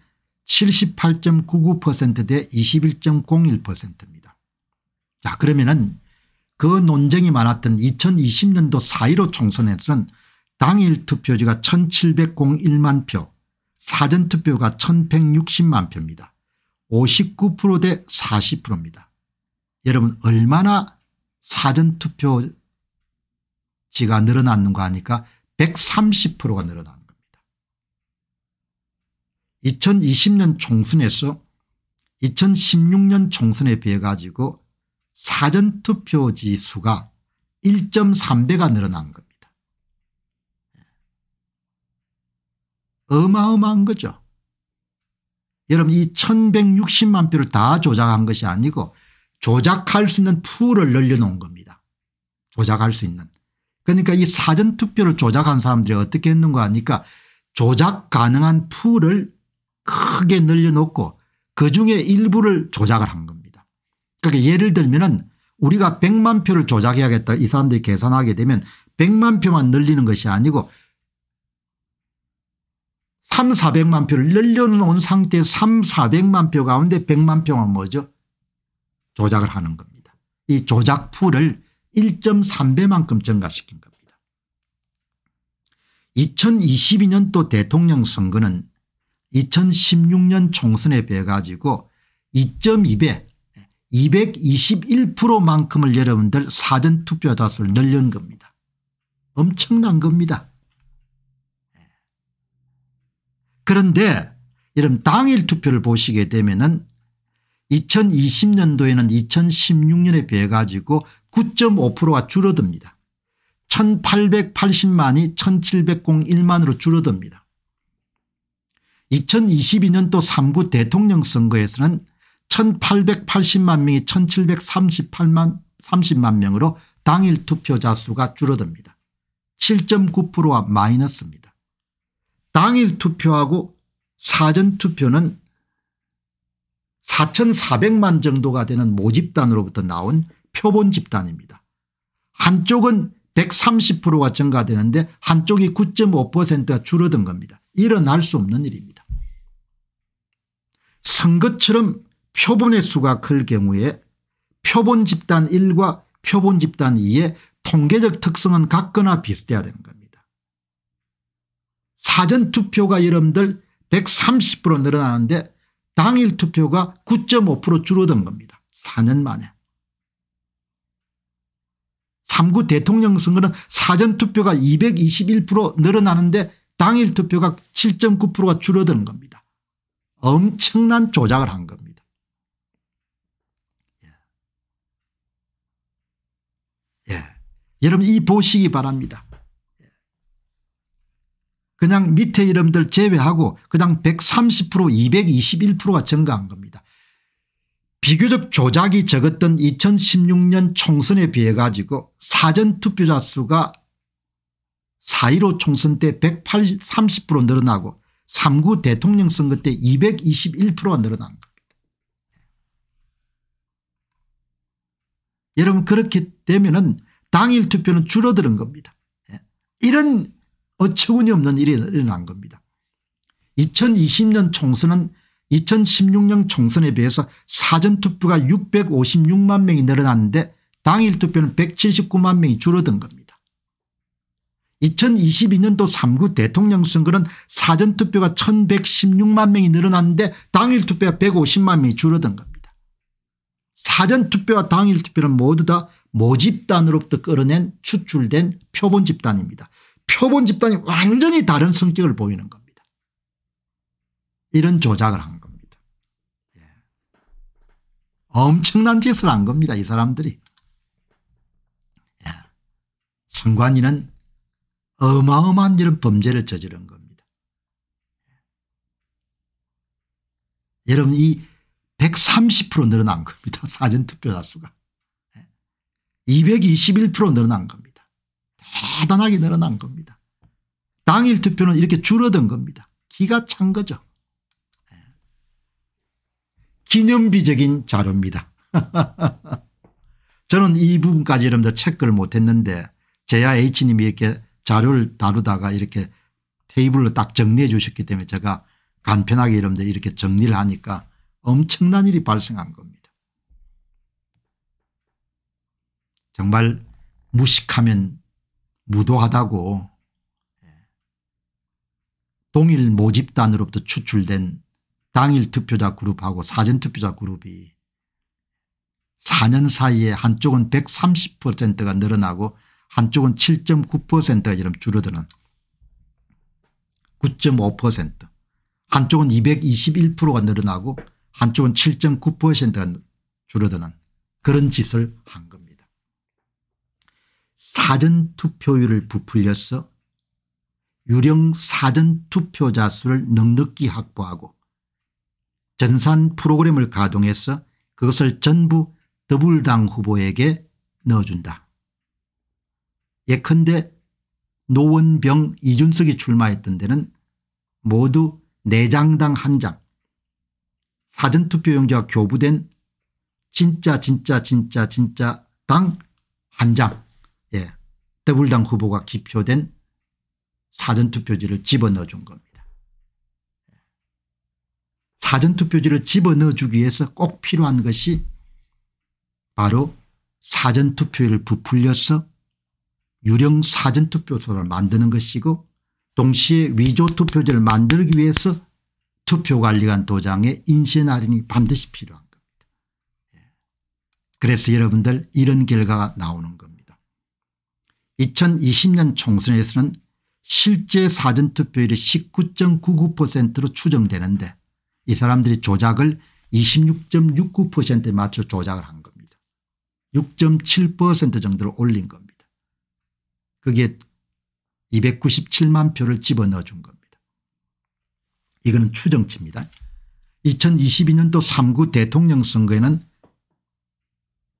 78.99%대 21.01%입니다. 자 그러면은 그 논쟁이 많았던 2020년도 4.15 총선에서는 당일 투표지가 1701만 표 사전투표가 1160만 표입니다. 59%대 40%입니다. 여러분 얼마나 사전투표지가 늘어났는가 하니까 130%가 늘어난 겁니다. 2020년 총선에서 2016년 총선에 비해 가지고 사전투표지 수가 1.3배가 늘어난 겁니다. 예. 어마어마한 거죠. 여러분 이 1160만 표를 다 조작한 것이 아니고 조작할 수 있는 풀을 늘려놓은 겁니다. 조작할 수 있는. 그러니까 이 사전투표를 조작한 사람들이 어떻게 했는가 하니까 조작 가능한 풀을 크게 늘려놓고 그중에 일부를 조작을 한 겁니다. 그러니까 예를 들면은 우리가 100만 표를 조작해야겠다 이 사람들이 계산하게 되면 100만 표만 늘리는 것이 아니고 3, 400만 표를 늘려놓은 상태에 3, 400만 표 가운데 100만 표만 뭐죠? 조작을 하는 겁니다. 이 조작풀을 1.3배만큼 증가시킨 겁니다. 2022년도 대통령 선거는 2016년 총선에 비해 가지고 2.2배 221%만큼을 여러분들 사전 투표다수를 늘린 겁니다. 엄청난 겁니다. 예. 그런데 여러분 당일 투표를 보시게 되면은 2020년도에는 2016년에 비해 가지고 9.5%가 줄어듭니다. 1880만이 1701만으로 줄어듭니다. 2022년도 3구 대통령 선거에서는 1880만 명이 1738만 30만 명으로 당일 투표자 수가 줄어듭니다. 7.9%와 마이너스입니다. 당일 투표하고 사전 투표는 4,400만 정도가 되는 모집단으로부터 나온 표본 집단입니다. 한쪽은 130%가 증가되는데 한쪽이 9.5%가 줄어든 겁니다. 일어날 수 없는 일입니다. 선거처럼 표본의 수가 클 경우에 표본 집단 1과 표본 집단 2의 통계적 특성은 같거나 비슷해야 되는 겁니다. 사전투표가 여러분들 130% 늘어나는데 당일 투표가 9.5% 줄어든 겁니다. 4년 만에. 3구 대통령 선거는 사전투표가 221% 늘어나는데 당일 투표가 7.9%가 줄어드는 겁니다. 엄청난 조작을 한 겁니다. 예. 여러분 이 보시기 바랍니다. 그냥 밑에 이름들 제외하고 그냥 130% 221%가 증가한 겁니다. 비교적 조작이 적었던 2016년 총선에 비해 가지고 사전투표자 수가 4.15 총선 때 130% 늘어나고 3구 대통령 선거 때 221%가 늘어난 거 여러분 그렇게 되면은 당일 투표는 줄어드는 겁니다. 예. 이런 어처구니 없는 일이 일어난 겁니다. 2020년 총선은 2016년 총선에 비해서 사전투표가 656만 명이 늘어났는데 당일 투표는 179만 명이 줄어든 겁니다. 2022년도 3구 대통령 선거는 사전투표가 1116만 명이 늘어났는데 당일 투표가 150만 명이 줄어든 겁니다. 사전투표와 당일투표는 모두 다 모집단으로부터 끌어낸 추출된 표본 집단입니다. 표본 집단이 완전히 다른 성격을 보이는 겁니다. 이런 조작을 한 겁니다. 예. 엄청난 짓을 한 겁니다. 이 사람들이. 예. 선관위는 어마어마한 이런 범죄를 저지른 겁니다. 예. 여러분 이130% 늘어난 겁니다. 사전투표자 수가. 221% 늘어난 겁니다. 대단하게 늘어난 겁니다. 당일 투표는 이렇게 줄어든 겁니다. 기가 찬 거죠. 예. 기념비적인 자료입니다. 저는 이 부분까지 여러분들 체크를 못했는데 제야 H님이 이렇게 자료를 다루다가 이렇게 테이블로 딱 정리해 주셨기 때문에 제가 간편하게 여러분들 이렇게 정리를 하니까 엄청난 일이 발생한 겁니다. 정말 무식하면 무도하다고 예, 동일 모집단으로부터 추출된 당일 투표자 그룹하고 사전 투표자 그룹이 4년 사이에 한쪽은 130%가 늘어나고 한쪽은 7.9%가 이런 줄어드는 9.5% 한쪽은 221%가 늘어나고 한쪽은 7.9%가 줄어드는 그런 짓을 한 겁니다. 사전투표율을 부풀려서 유령 사전투표자 수를 넉넉히 확보하고 전산 프로그램을 가동해서 그것을 전부 더불당 후보에게 넣어준다. 예컨대 노원병 이준석이 출마했던 데는 모두 내장당한장 사전투표용지가 교부된 진짜 진짜 진짜 진짜 당 한 장, 예, 더블당 후보가 기표된 사전투표지를 집어넣어 준 겁니다. 사전투표지를 집어넣어 주기 위해서 꼭 필요한 것이 바로 사전투표를 부풀려서 유령 사전투표소를 만드는 것이고 동시에 위조투표지를 만들기 위해서 투표관리관 도장의 인쇄날인이 반드시 필요한 겁니다. 예. 그래서 여러분들 이런 결과가 나오는 겁니다. 2020년 총선에서는 실제 사전투표율이 19.99%로 추정되는데 이 사람들이 조작을 26.69%에 맞춰 조작을 한 겁니다. 6.7% 정도로 올린 겁니다. 그게 297만 표를 집어넣어준 겁니다. 이거는 추정치입니다. 2022년도 3구 대통령 선거에는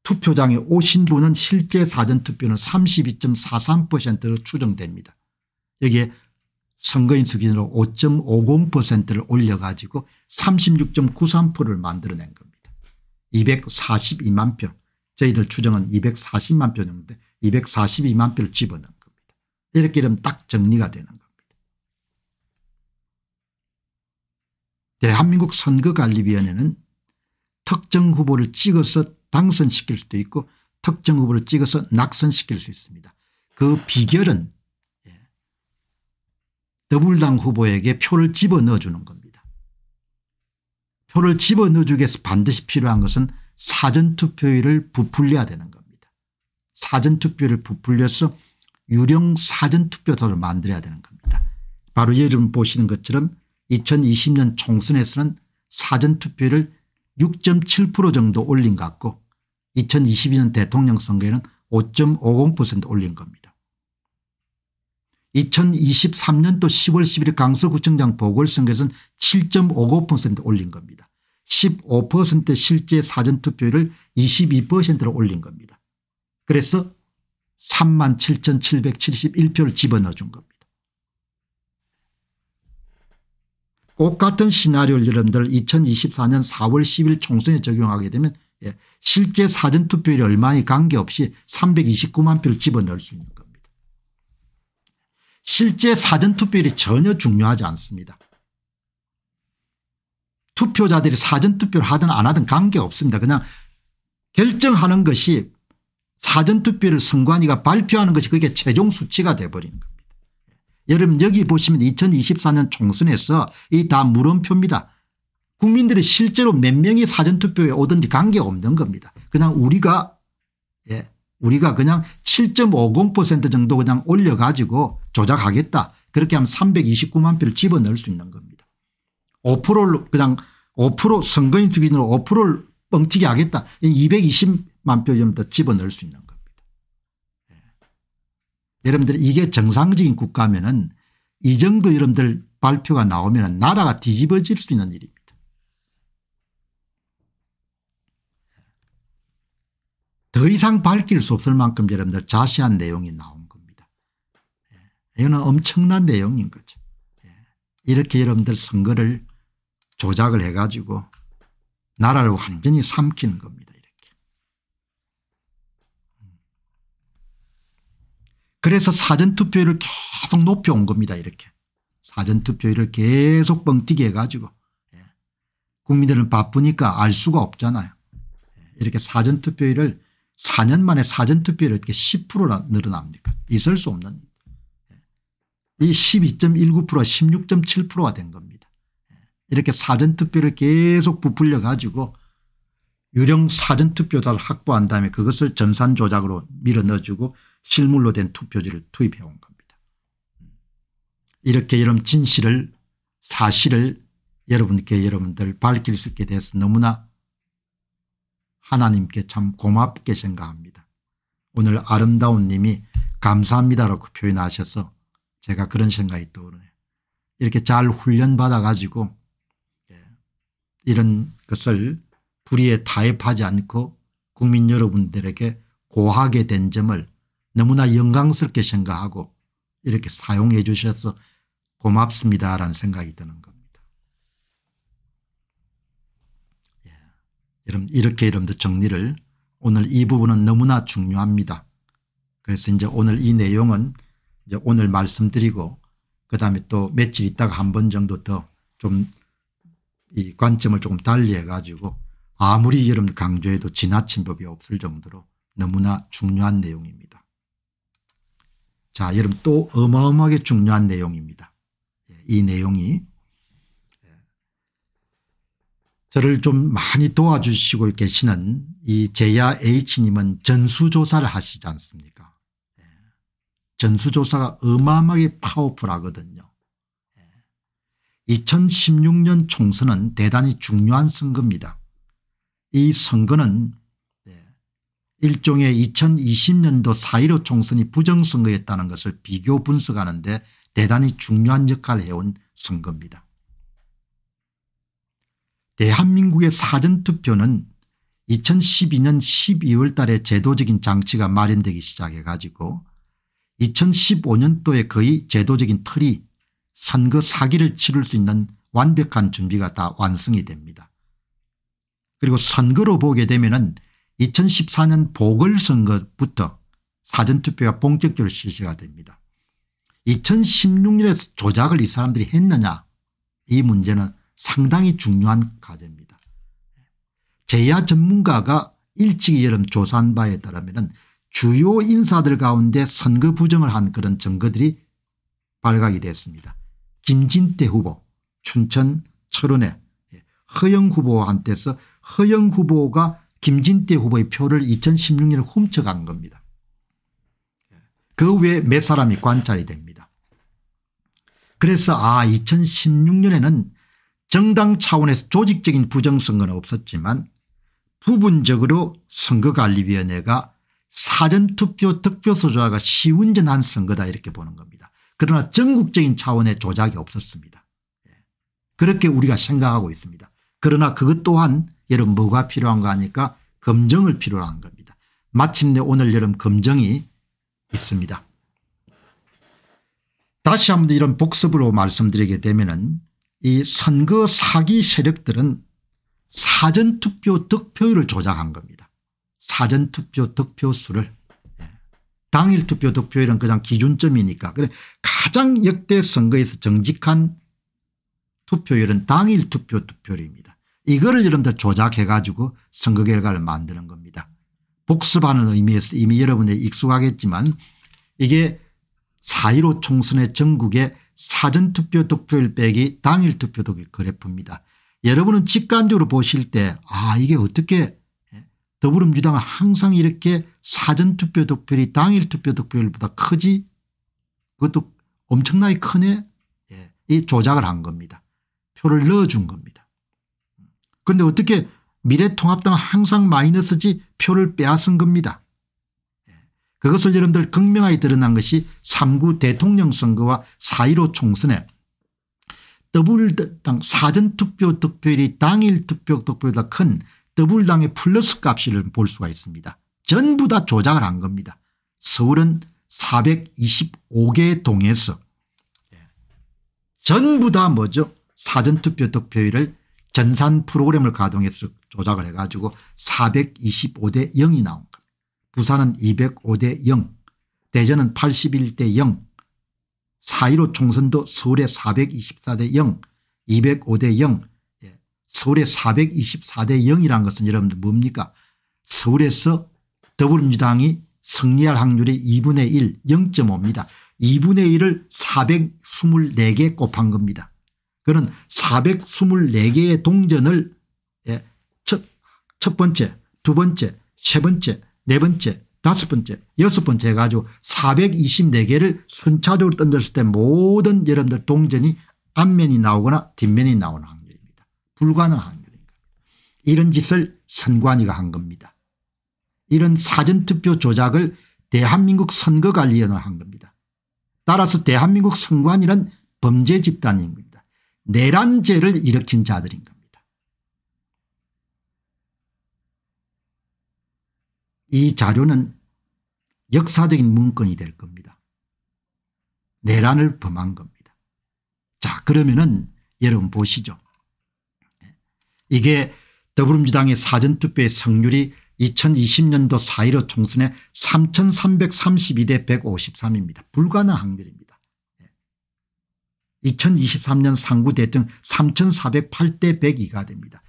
투표장에 오신 분은 실제 사전투표는 32.43%로 추정됩니다. 여기에 선거인 수준으로 5.50%를 올려가지고 36.93%를 만들어낸 겁니다. 242만 표. 저희들 추정은 240만 표정도데 242만 표를 집어넣은 겁니다. 이렇게 되면 딱 정리가 되는 대한민국 선거관리위원회는 특정 후보를 찍어서 당선시킬 수도 있고 특정 후보를 찍어서 낙선시킬 수 있습니다. 그 비결은 예, 더불당 후보에게 표를 집어넣어 주는 겁니다. 표를 집어넣어 주기 위해서 반드시 필요한 것은 사전투표율을 부풀려야 되는 겁니다. 사전투표를 부풀려서 유령 사전투표소를 만들어야 되는 겁니다. 바로 예를 보시는 것처럼 2020년 총선에서는 사전투표를 6.7% 정도 올린 것 같고 2022년 대통령 선거에는 5.50% 올린 겁니다. 2023년도 10월 11일 강서구청장 보궐선거에서는 7 5 5 올린 겁니다. 15%의 실제 사전투표율을 22%로 올린 겁니다. 그래서 37,771표를 집어넣어 준 겁니다. 똑같은 시나리오를 여러분들 2024년 4월 10일 총선에 적용하게 되면 예, 실제 사전투표율이 얼마에 관계없이 329만 표를 집어넣을 수 있는 겁니다. 실제 사전투표율이 전혀 중요하지 않습니다. 투표자들이 사전투표를 하든 안 하든 관계없습니다. 그냥 결정하는 것이 사전투표를 선관위가 발표하는 것이 그게 최종 수치가 돼버리는 겁니다. 여러분 여기 보시면 2024년 총선에서 이 다 물음표입니다. 국민들이 실제로 몇 명이 사전투표에 오든지 관계없는 겁니다. 그냥 우리가 예, 우리가 그냥 7.50% 정도 그냥 올려가지고 조작하겠다. 그렇게 하면 329만 표를 집어넣을 수 있는 겁니다. 5%를 그냥 5% 선거인 수준으로 5%를 뻥튀기 하겠다. 220만 표 정도 집어넣을 수 있는 겁니다. 여러분들 이게 정상적인 국가면은 이 정도 여러분들 발표가 나오면 나라가 뒤집어질 수 있는 일입니다. 더 이상 밝힐 수 없을 만큼 여러분들 자세한 내용이 나온 겁니다. 예. 이거는 엄청난 내용인 거죠. 예. 이렇게 여러분들 선거를 조작을 해가지고 나라를 완전히 삼키는 겁니다. 그래서 사전투표율을 계속 높여온 겁니다. 이렇게. 사전투표율을 계속 뻥튀기 해가지고 예. 국민들은 바쁘니까 알 수가 없잖아요. 예. 이렇게 사전투표율을 4년 만에 사전투표율이 이렇게 10%나 늘어납니까 있을 수 없는 이12.19% 16.7%가 예. 된 겁니다. 이렇게 사전투표를 계속 부풀려 가지고 유령 사전투표자를 확보한 다음에 그것을 전산조작으로 밀어넣어주고 실물로 된 투표지를 투입해 온 겁니다. 이렇게 여러분 진실을 사실을 여러분께 여러분들 밝힐 수 있게 돼서 너무나 하나님께 참 고맙게 생각합니다. 오늘 아름다운 님이 감사합니다라고 그 표현하셔서 제가 그런 생각이 떠오르네요. 이렇게 잘 훈련받아 가지고 예, 이런 것을 불의에 타협하지 않고 국민 여러분들에게 고하게 된 점을 너무나 영광스럽게 생각하고 이렇게 사용해 주셔서 고맙습니다라는 생각이 드는 겁니다. 예. 여러분 이렇게 여러분들 정리를 오늘 이 부분은 너무나 중요합니다. 그래서 이제 오늘 이 내용은 이제 오늘 말씀드리고 그 다음에 또 며칠 있다가 한 번 정도 더 좀 이 관점을 조금 달리 해가지고 아무리 여러분 강조해도 지나친 법이 없을 정도로 너무나 중요한 내용입니다. 자, 여러분 또 어마어마하게 중요한 내용입니다. 예, 이 내용이 예, 저를 좀 많이 도와주시고 계시는 이 제야 H님은 전수조사를 하시지 않습니까? 예, 전수조사가 어마어마하게 파워풀하거든요. 2016년 총선은 대단히 중요한 선거입니다. 이 선거는 일종의 2020년도 4.15 총선이 부정선거였다는 것을 비교 분석하는데 대단히 중요한 역할을 해온 선거입니다. 대한민국의 사전투표는 2012년 12월 달에 제도적인 장치가 마련되기 시작해 가지고 2015년도에 거의 제도적인 틀이 선거 사기를 치를 수 있는 완벽한 준비가 다 완성이 됩니다. 그리고 선거로 보게 되면 은 2014년 보궐선거부터 사전투표가 본격적으로 실시가 됩니다. 2016년에 조작을 이 사람들이 했느냐 이 문제는 상당히 중요한 과제입니다. 재야 전문가가 일찍 여름 조사한 바에 따르면 주요 인사들 가운데 선거 부정을 한 그런 증거들이 발각이 됐습니다. 김진태 후보 춘천 철원에 예, 허영 후보한테서 허영 후보가 김진태 후보의 표를 2016년에 훔쳐간 겁니다. 그 외에 몇 사람이 관찰이 됩니다. 그래서 아 2016년에는 정당 차원에서 조직적인 부정선거는 없었지만 부분적으로 선거관리위원회가 사전투표 득표소 조화가 시운전한 선거다 이렇게 보는 겁니다. 그러나 전국적인 차원의 조작이 없었습니다. 예. 그렇게 우리가 생각하고 있습니다. 그러나 그것 또한 여러분 뭐가 필요한가 하니까 검정을 필요로 한 겁니다. 마침내 오늘 여름 검정이 있습니다. 다시 한번 이런 복습으로 말씀드리게 되면 은이 선거 사기 세력들은 사전투표 득표율을 조작한 겁니다. 사전투표 득표수를 예. 당일투표 득표율은 그냥 기준점이니까 그래 가장 역대 선거에서 정직한 투표율은 당일투표 득표율입니다 이거를 여러분들 조작해 가지고 선거 결과를 만드는 겁니다. 복습하는 의미에서 이미 여러분에 익숙하겠지만 이게 4.15 총선의 전국의 사전투표 득표율 빼기 당일 투표 득표 그래프입니다. 여러분은 직관적으로 보실 때아 이게 어떻게 예, 더불어민주당은 항상 이렇게 사전투표 득표율이 당일 투표 득표율보다 크지 그것도 엄청나게 크네 예. 이 조작을 한 겁니다. 표를 넣어준 겁니다. 그런데 어떻게 미래통합당은 항상 마이너스지 표를 빼앗은 겁니다. 예. 그것을 여러분들 극명하게 드러난 것이 3구 대통령 선거와 4.15 총선에 더블당 사전투표 득표율이 당일 투표 득표보다 큰 더블당의 플러스 값을 볼 수가 있습니다. 전부 다 조작을 한 겁니다. 서울은 425개 동에서 예. 전부 다 뭐죠 사전투표 득표율을 전산 프로그램을 가동해서 조작을 해가지고 425대 0이 나온 겁니다. 부산은 205대 0, 대전은 81대 0, 4.15 총선도 서울에 424대 0, 205대 0, 서울에 424대 0이라 것은 여러분들 뭡니까 서울에서 더불어민주당이 승리할 확률이 2분의 1 0.5입니다. 2분의 1을 424개 곱한 겁니다. 그는 424개의 동전을 예, 첫, 첫 번째 두 번째 세 번째 네 번째 다섯 번째 여섯 번째 해가지고 424개를 순차적으로 던졌을 때 모든 여러분들 동전이 앞면이 나오거나 뒷면이 나오는 확률입니다. 불가능한 확률입니다. 이런 짓을 선관위가 한 겁니다. 이런 사전투표 조작을 대한민국 선거관리위원회가 한 겁니다. 따라서 대한민국 선관위는 범죄 집단입니다 내란죄를 일으킨 자들인 겁니다. 이 자료는 역사적인 문건이 될 겁니다. 내란을 범한 겁니다. 자 그러면은 여러분 보시죠. 이게 더불어민주당의 사전투표의 성률이 2020년도 4.15 총선에 3332 대 153입니다. 불가능한 확률입니다. 2023년 상구 대청 3408대 102가 됩니다.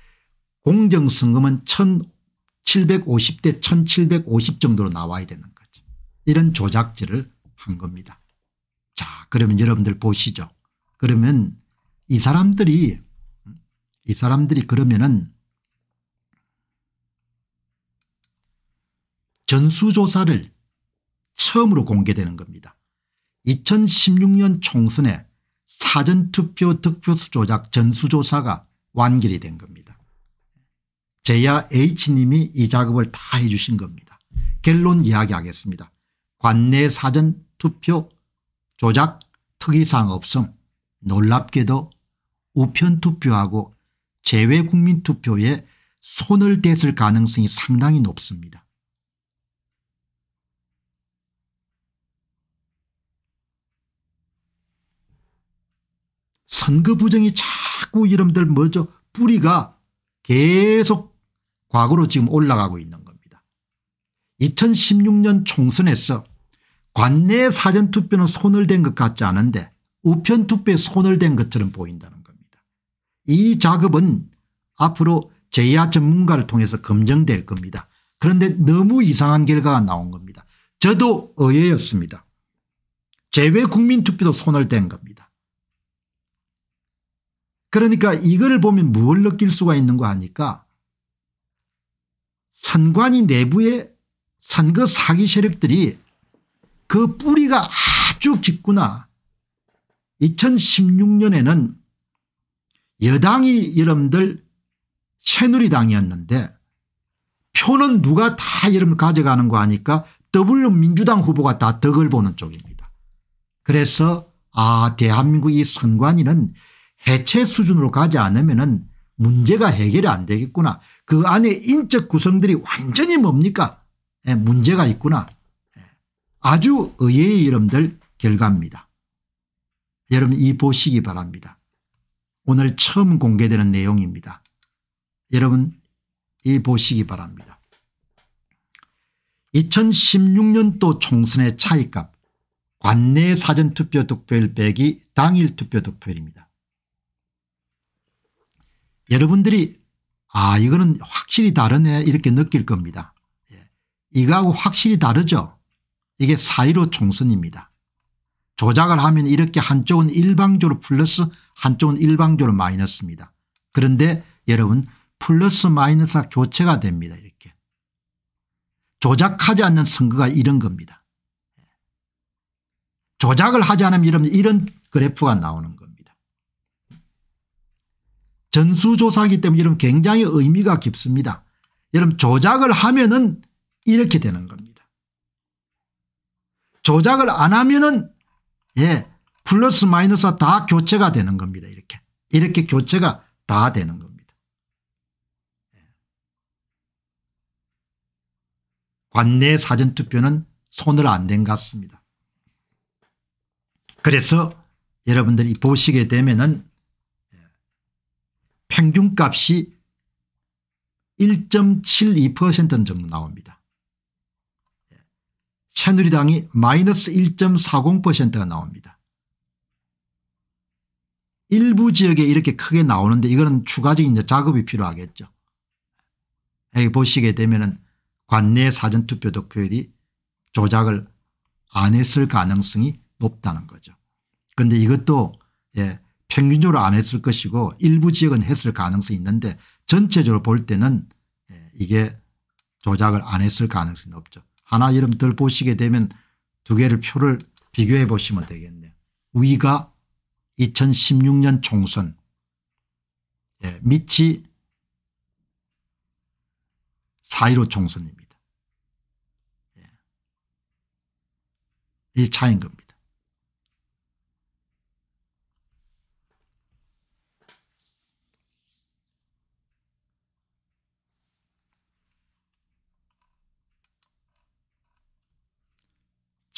공정성금은 1750대 1750 정도로 나와야 되는 거죠. 이런 조작질을 한 겁니다. 자 그러면 여러분들 보시죠. 그러면 이 사람들이 이 사람들이 그러면은 전수조사를 처음으로 공개되는 겁니다. 2016년 총선에 사전투표 득표수 조작 전수조사가 완결이 된 겁니다. 제야 H님이 이 작업을 다 해 주신 겁니다. 결론 이야기하겠습니다. 관내 사전투표 조작 특이사항 없음 놀랍게도 우편투표하고 제외국민투표에 손을 댔을 가능성이 상당히 높습니다. 선거 부정이 자꾸 이름들 뭐죠 뿌리가 계속 과거로 지금 올라가고 있는 겁니다. 2016년 총선에서 관내 사전투표는 손을 댄 것 같지 않은데 우편투표에 손을 댄 것처럼 보인다는 겁니다. 이 작업은 앞으로 제야 전문가를 통해서 검증될 겁니다. 그런데 너무 이상한 결과가 나온 겁니다. 저도 의외였습니다. 제외국민투표도 손을 댄 겁니다. 그러니까 이걸 보면 뭘 느낄 수가 있는가 하니까 산관이 내부에 산거 그 사기 세력들이 그 뿌리가 아주 깊구나. 2016년에는 여당이 여러분들 새누리당이었는데 표는 누가 다 여러분 가져가는 거 아니까 더불어민주당 후보가 다 덕을 보는 쪽입니다. 그래서 아 대한민국 이 선관위는 해체 수준으로 가지 않으면 문제가 해결이 안 되겠구나. 그 안에 인적 구성들이 완전히 뭡니까? 예, 문제가 있구나. 예. 아주 의외의 이름들 결과입니다. 여러분 이 보시기 바랍니다. 오늘 처음 공개되는 내용입니다. 여러분 이 보시기 바랍니다. 2016년도 총선의 차이값 관내 사전투표 득표율 빼이 당일 투표 득표율입니다. 여러분들이 아 이거는 확실히 다르네 이렇게 느낄 겁니다. 예. 이거하고 확실히 다르죠. 이게 4.15 총선입니다. 조작을 하면 이렇게 한쪽은 일방적으로 플러스 한쪽은 일방적으로 마이너스입니다. 그런데 여러분 플러스 마이너스가 교체가 됩니다. 이렇게. 조작하지 않는 선거가 이런 겁니다. 예. 조작을 하지 않으면 이런 그래프가 나오는 거 전수조사기 때문에 이런 굉장히 의미가 깊습니다. 여러분 조작을 하면은 이렇게 되는 겁니다. 조작을 안 하면은 예 플러스 마이너스다 교체가 되는 겁니다. 이렇게 이렇게 교체가 다 되는 겁니다. 예. 관내 사전투표는 손을 안 댄 것 같습니다. 그래서 여러분들이 보시게 되면은 평균값이 1.72% 정도 나옵니다. 새누리당이 마이너스 1.40%가 나옵니다. 일부 지역에 이렇게 크게 나오는데 이거는 추가적인 작업이 필요하겠죠. 여기 보시게 되면 관내 사전투표 득표율이 조작을 안 했을 가능성이 높다는 거죠. 그런데 이것도 예, 평균적으로 안 했을 것이고 일부 지역은 했을 가능성이 있는데 전체적으로 볼 때는 예, 이게 조작을 안 했을 가능성이 높죠. 하나 이름 들 보시게 되면 두 개를 표를 비교해 보시면 되겠네요. 위가 2016년 총선 예, 밑이 4.15 총선입니다. 예. 이 차인 겁니다.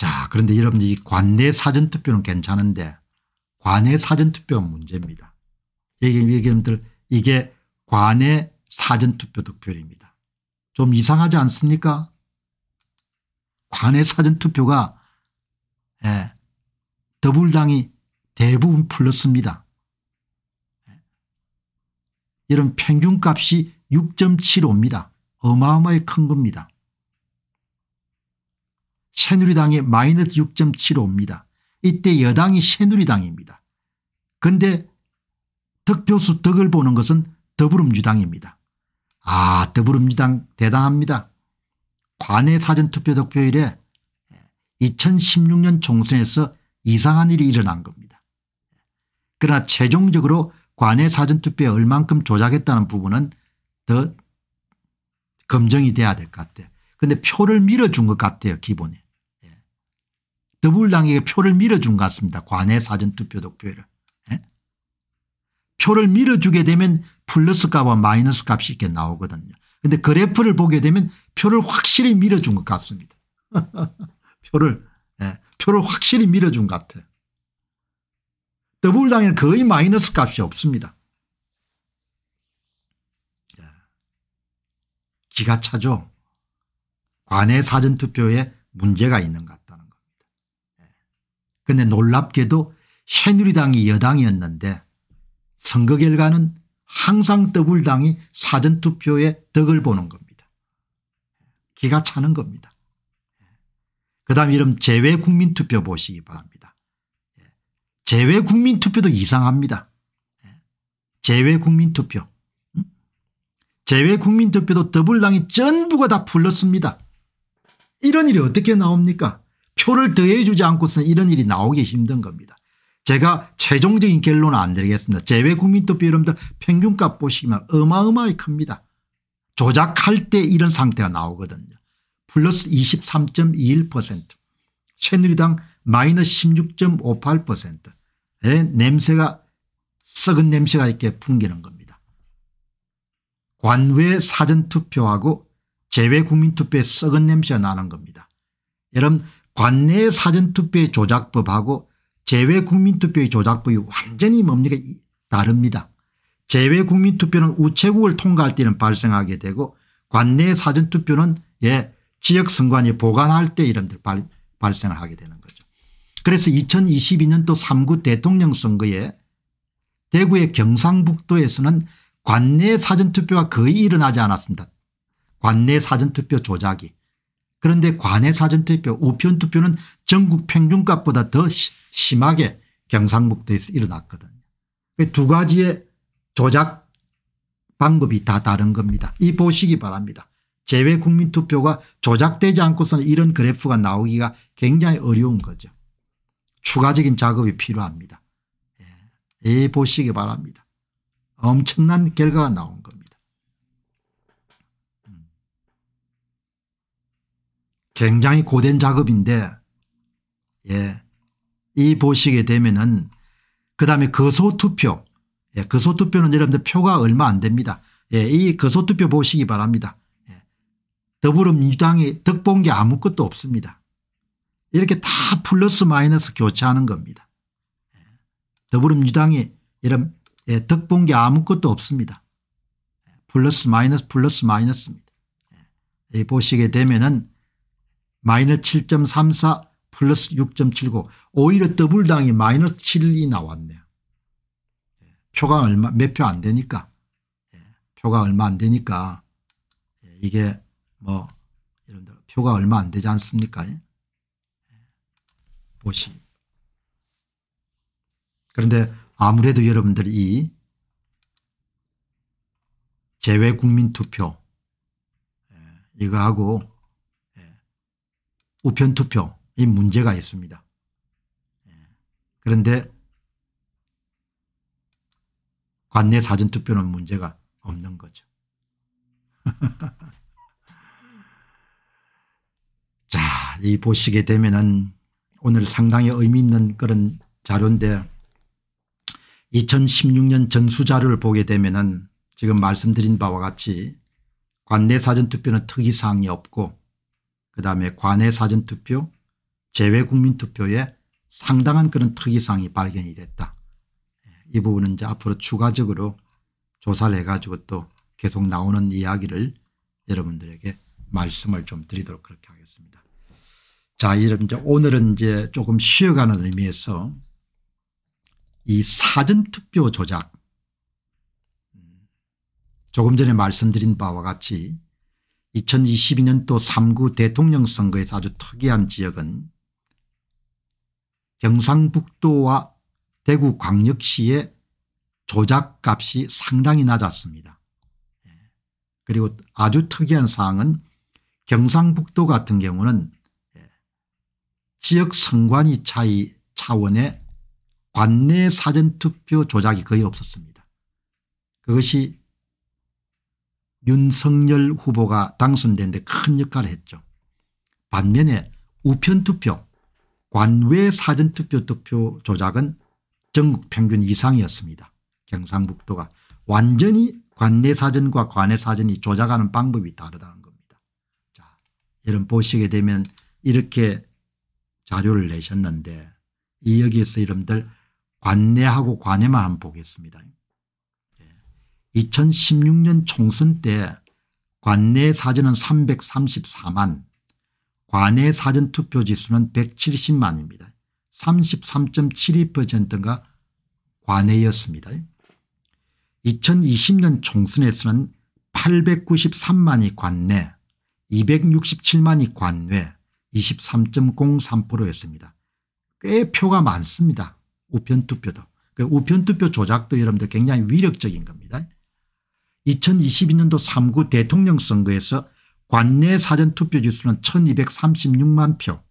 자 그런데 여러분 들이 관내 사전투표는 괜찮은데 관내 사전투표가 문제입니다. 여러분들 이게 관내 사전투표 득표율입니다. 좀 이상하지 않습니까? 관내 사전투표가 예, 더불당이 대부분 풀렸습니다. 이런 예. 평균값이 6.75입니다. 어마어마히 큰 겁니다. 새누리당이 마이너스 6.75입니다. 이때 여당이 새누리당입니다. 근데 득표수 득을 보는 것은 더불어민주당입니다. 아 더불어민주당 대단합니다. 관내 사전투표 득표일에 2016년 총선에서 이상한 일이 일어난 겁니다. 그러나 최종적으로 관내 사전투표에 얼만큼 조작했다는 부분은 더 검증이 돼야 될 것 같아요. 근데 표를 밀어준 것 같아요 기본에. 더불당에게 표를 밀어준 것 같습니다. 관내 사전투표 득표율 예? 표를 밀어주게 되면 플러스 값과 마이너스 값이 이렇게 나오거든요. 근데 그래프를 보게 되면 표를 확실히 밀어준 것 같습니다. 표를 예, 표를 확실히 밀어준 것 같아요. 더불당에는 거의 마이너스 값이 없습니다. 예. 기가 차죠. 관내 사전투표에 문제가 있는 것 같아요. 그런데 놀랍게도 새누리당이 여당이었는데 선거 결과는 항상 더블당이 사전투표에 덕을 보는 겁니다. 기가 차는 겁니다. 그 다음 이름 재외국민투표 보시기 바랍니다. 제외국민투표도 이상합니다. 제외국민투표제외국민투표도더블당이 전부가 다 불렀습니다. 이런 일이 어떻게 나옵니까 표를 더해주지 않고서는 이런 일이 나오기 힘든 겁니다. 제가 최종적인 결론은 안 드리겠습니다. 제외 국민투표 여러분들 평균값 보시면 어마어마하게 큽니다. 조작할 때 이런 상태가 나오거든요. 플러스 23.21% 새누리당 마이너스 16.58%의 예, 냄새가 썩은 냄새가 있게 풍기는 겁니다. 관외 사전투표하고 제외 국민투표에 썩은 냄새가 나는 겁니다. 여러분 관내 사전투표의 조작법하고 제외국민투표의 조작법이 완전히 뭡니까 다릅니다. 재외국민투표는 우체국을 통과할 때는 발생하게 되고 관내 사전투표는 예 지역선관위 보관할 때 이런 들 발생을 하게 되는 거죠. 그래서 2022년도 3구 대통령 선거에 대구의 경상북도에서는 관내 사전투표가 거의 일어나지 않았습니다. 관내 사전투표 조작이 그런데 관내 사전투표 우편 투표는 전국 평균값보다 더 심하게 경상북도에서 일어났거든요. 두 가지의 조작 방법이 다 다른 겁니다. 이 보시기 바랍니다. 제외 국민투표가 조작되지 않고서는 이런 그래프가 나오기가 굉장히 어려운 거죠. 추가적인 작업이 필요합니다. 예, 보시기 바랍니다. 엄청난 결과가 나옵니다. 굉장히 고된 작업인데 예, 이 보시게 되면은 그 다음에 거소투표 예, 거소투표는 여러분들 표가 얼마 안 됩니다. 예, 이 거소투표 보시기 바랍니다. 예, 더불어민주당이 득본게 아무것도 없습니다. 이렇게 다 플러스 마이너스 교체하는 겁니다. 예, 더불어민주당이 이런 덕본 예, 게 아무것도 없습니다. 플러스 마이너스 플러스 마이너스입니다. 이 보시게 되면은 마이너스 7.34 플러스 6.79 오히려 더블당이 마이너스 7이 나왔네요. 예. 표가 얼마 몇 표 안 되니까 예. 표가 얼마 안 되니까 예, 이게 뭐 여러분들 표가 얼마 안 되지 않습니까? 보시. 그런데 아무래도 여러분들이 이외국민투표 이거하고 우편투표 이 문제가 있습니다. 예. 그런데 관내 사전투표는 문제가 없는 거죠. 자, 이 보시게 되면은 오늘 상당히 의미 있는 그런 자료인데 2016년 전수자료를 보게 되면은 지금 말씀드린 바와 같이 관내 사전투표는 특이사항이 없고 그 다음에 관외 사전투표 제외국민투표에 상당한 그런 특이사항이 발견이 됐다. 예, 이 부분은 이제 앞으로 추가적으로 조사를 해가지고 또 계속 나오는 이야기를 여러분들에게 말씀을 좀 드리도록 그렇게 하겠습니다. 자, 여러분 이제 오늘은 이제 조금 쉬어가는 의미에서 이 사전투표 조작 음, 조금 전에 말씀드린 바와 같이 2022년도 3구 대통령 선거에서 아주 특이한 지역은 경상북도와 대구 광역시의 조작값이 상당히 낮았습니다. 예. 그리고 아주 특이한 사항은 경상북도 같은 경우는 예, 지역 선관위 차이 차원의 관내 사전투표 조작이 거의 없었습니다. 그것이 윤석열 후보가 당선된 데큰 역할을 했죠. 반면에 우편투표 관외 사전투표 투표 조작은 전국 평균 이상이었습니다. 경상북도가 완전히 관내 사전과 관외 사전이 조작하는 방법이 다르다는 겁니다. 자, 여러분 보시게 되면 이렇게 자료를 내셨는데 이 여기에서 이름들 관내하고 관외만 한번 보겠습니다. 2016년 총선 때 관내 사전은 334만 관내 사전 투표지 수는 170만입니다. 33.72%가 관내였습니다. 2020년 총선에서는 893만이 관내 267만이 관외 23.03%였습니다. 꽤 표가 많습니다. 우편투표도. 그 우편투표 조작도 여러분들 굉장히 위력적인 겁니다. 2022년도 3구 대통령 선거에서 관내 사전투표 지수는 1236만 표,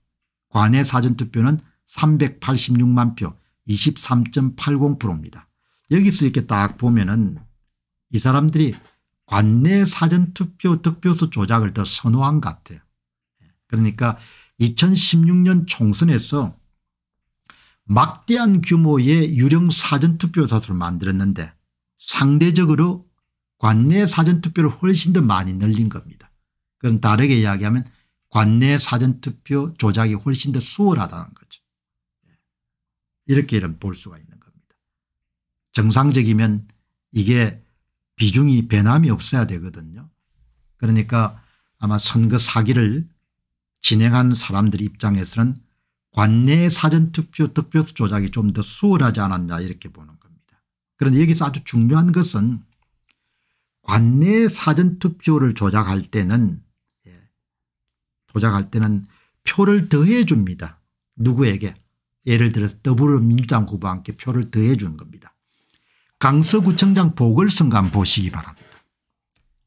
관내 사전투표는 386만 표 23.80%입니다. 여기서 이렇게 딱 보면은 이 사람들이 관내 사전투표 득표수 조작을 더 선호한 것 같아요. 그러니까 2016년 총선에서 막대한 규모의 유령 사전투표사수를 만들었는데 상대적으로 관내 사전투표를 훨씬 더 많이 늘린 겁니다. 그건 다르게 이야기하면 관내 사전투표 조작이 훨씬 더 수월하다는 거죠. 예. 이렇게 이런 볼 수가 있는 겁니다. 정상적이면 이게 비중이 변함이 없어야 되거든요. 그러니까 아마 선거 사기를 진행한 사람들 입장에서는 관내 사전투표 득표수 조작이 좀 더 수월하지 않았냐 이렇게 보는 겁니다. 그런데 여기서 아주 중요한 것은 관내 사전투표를 조작할 때는 예, 조작할 때는 표를 더해 줍니다. 누구에게 예를 들어서 더불어민주당 후보와 함께 표를 더해 주 겁니다. 강서구청장 보궐선거 한번 보시기 바랍니다.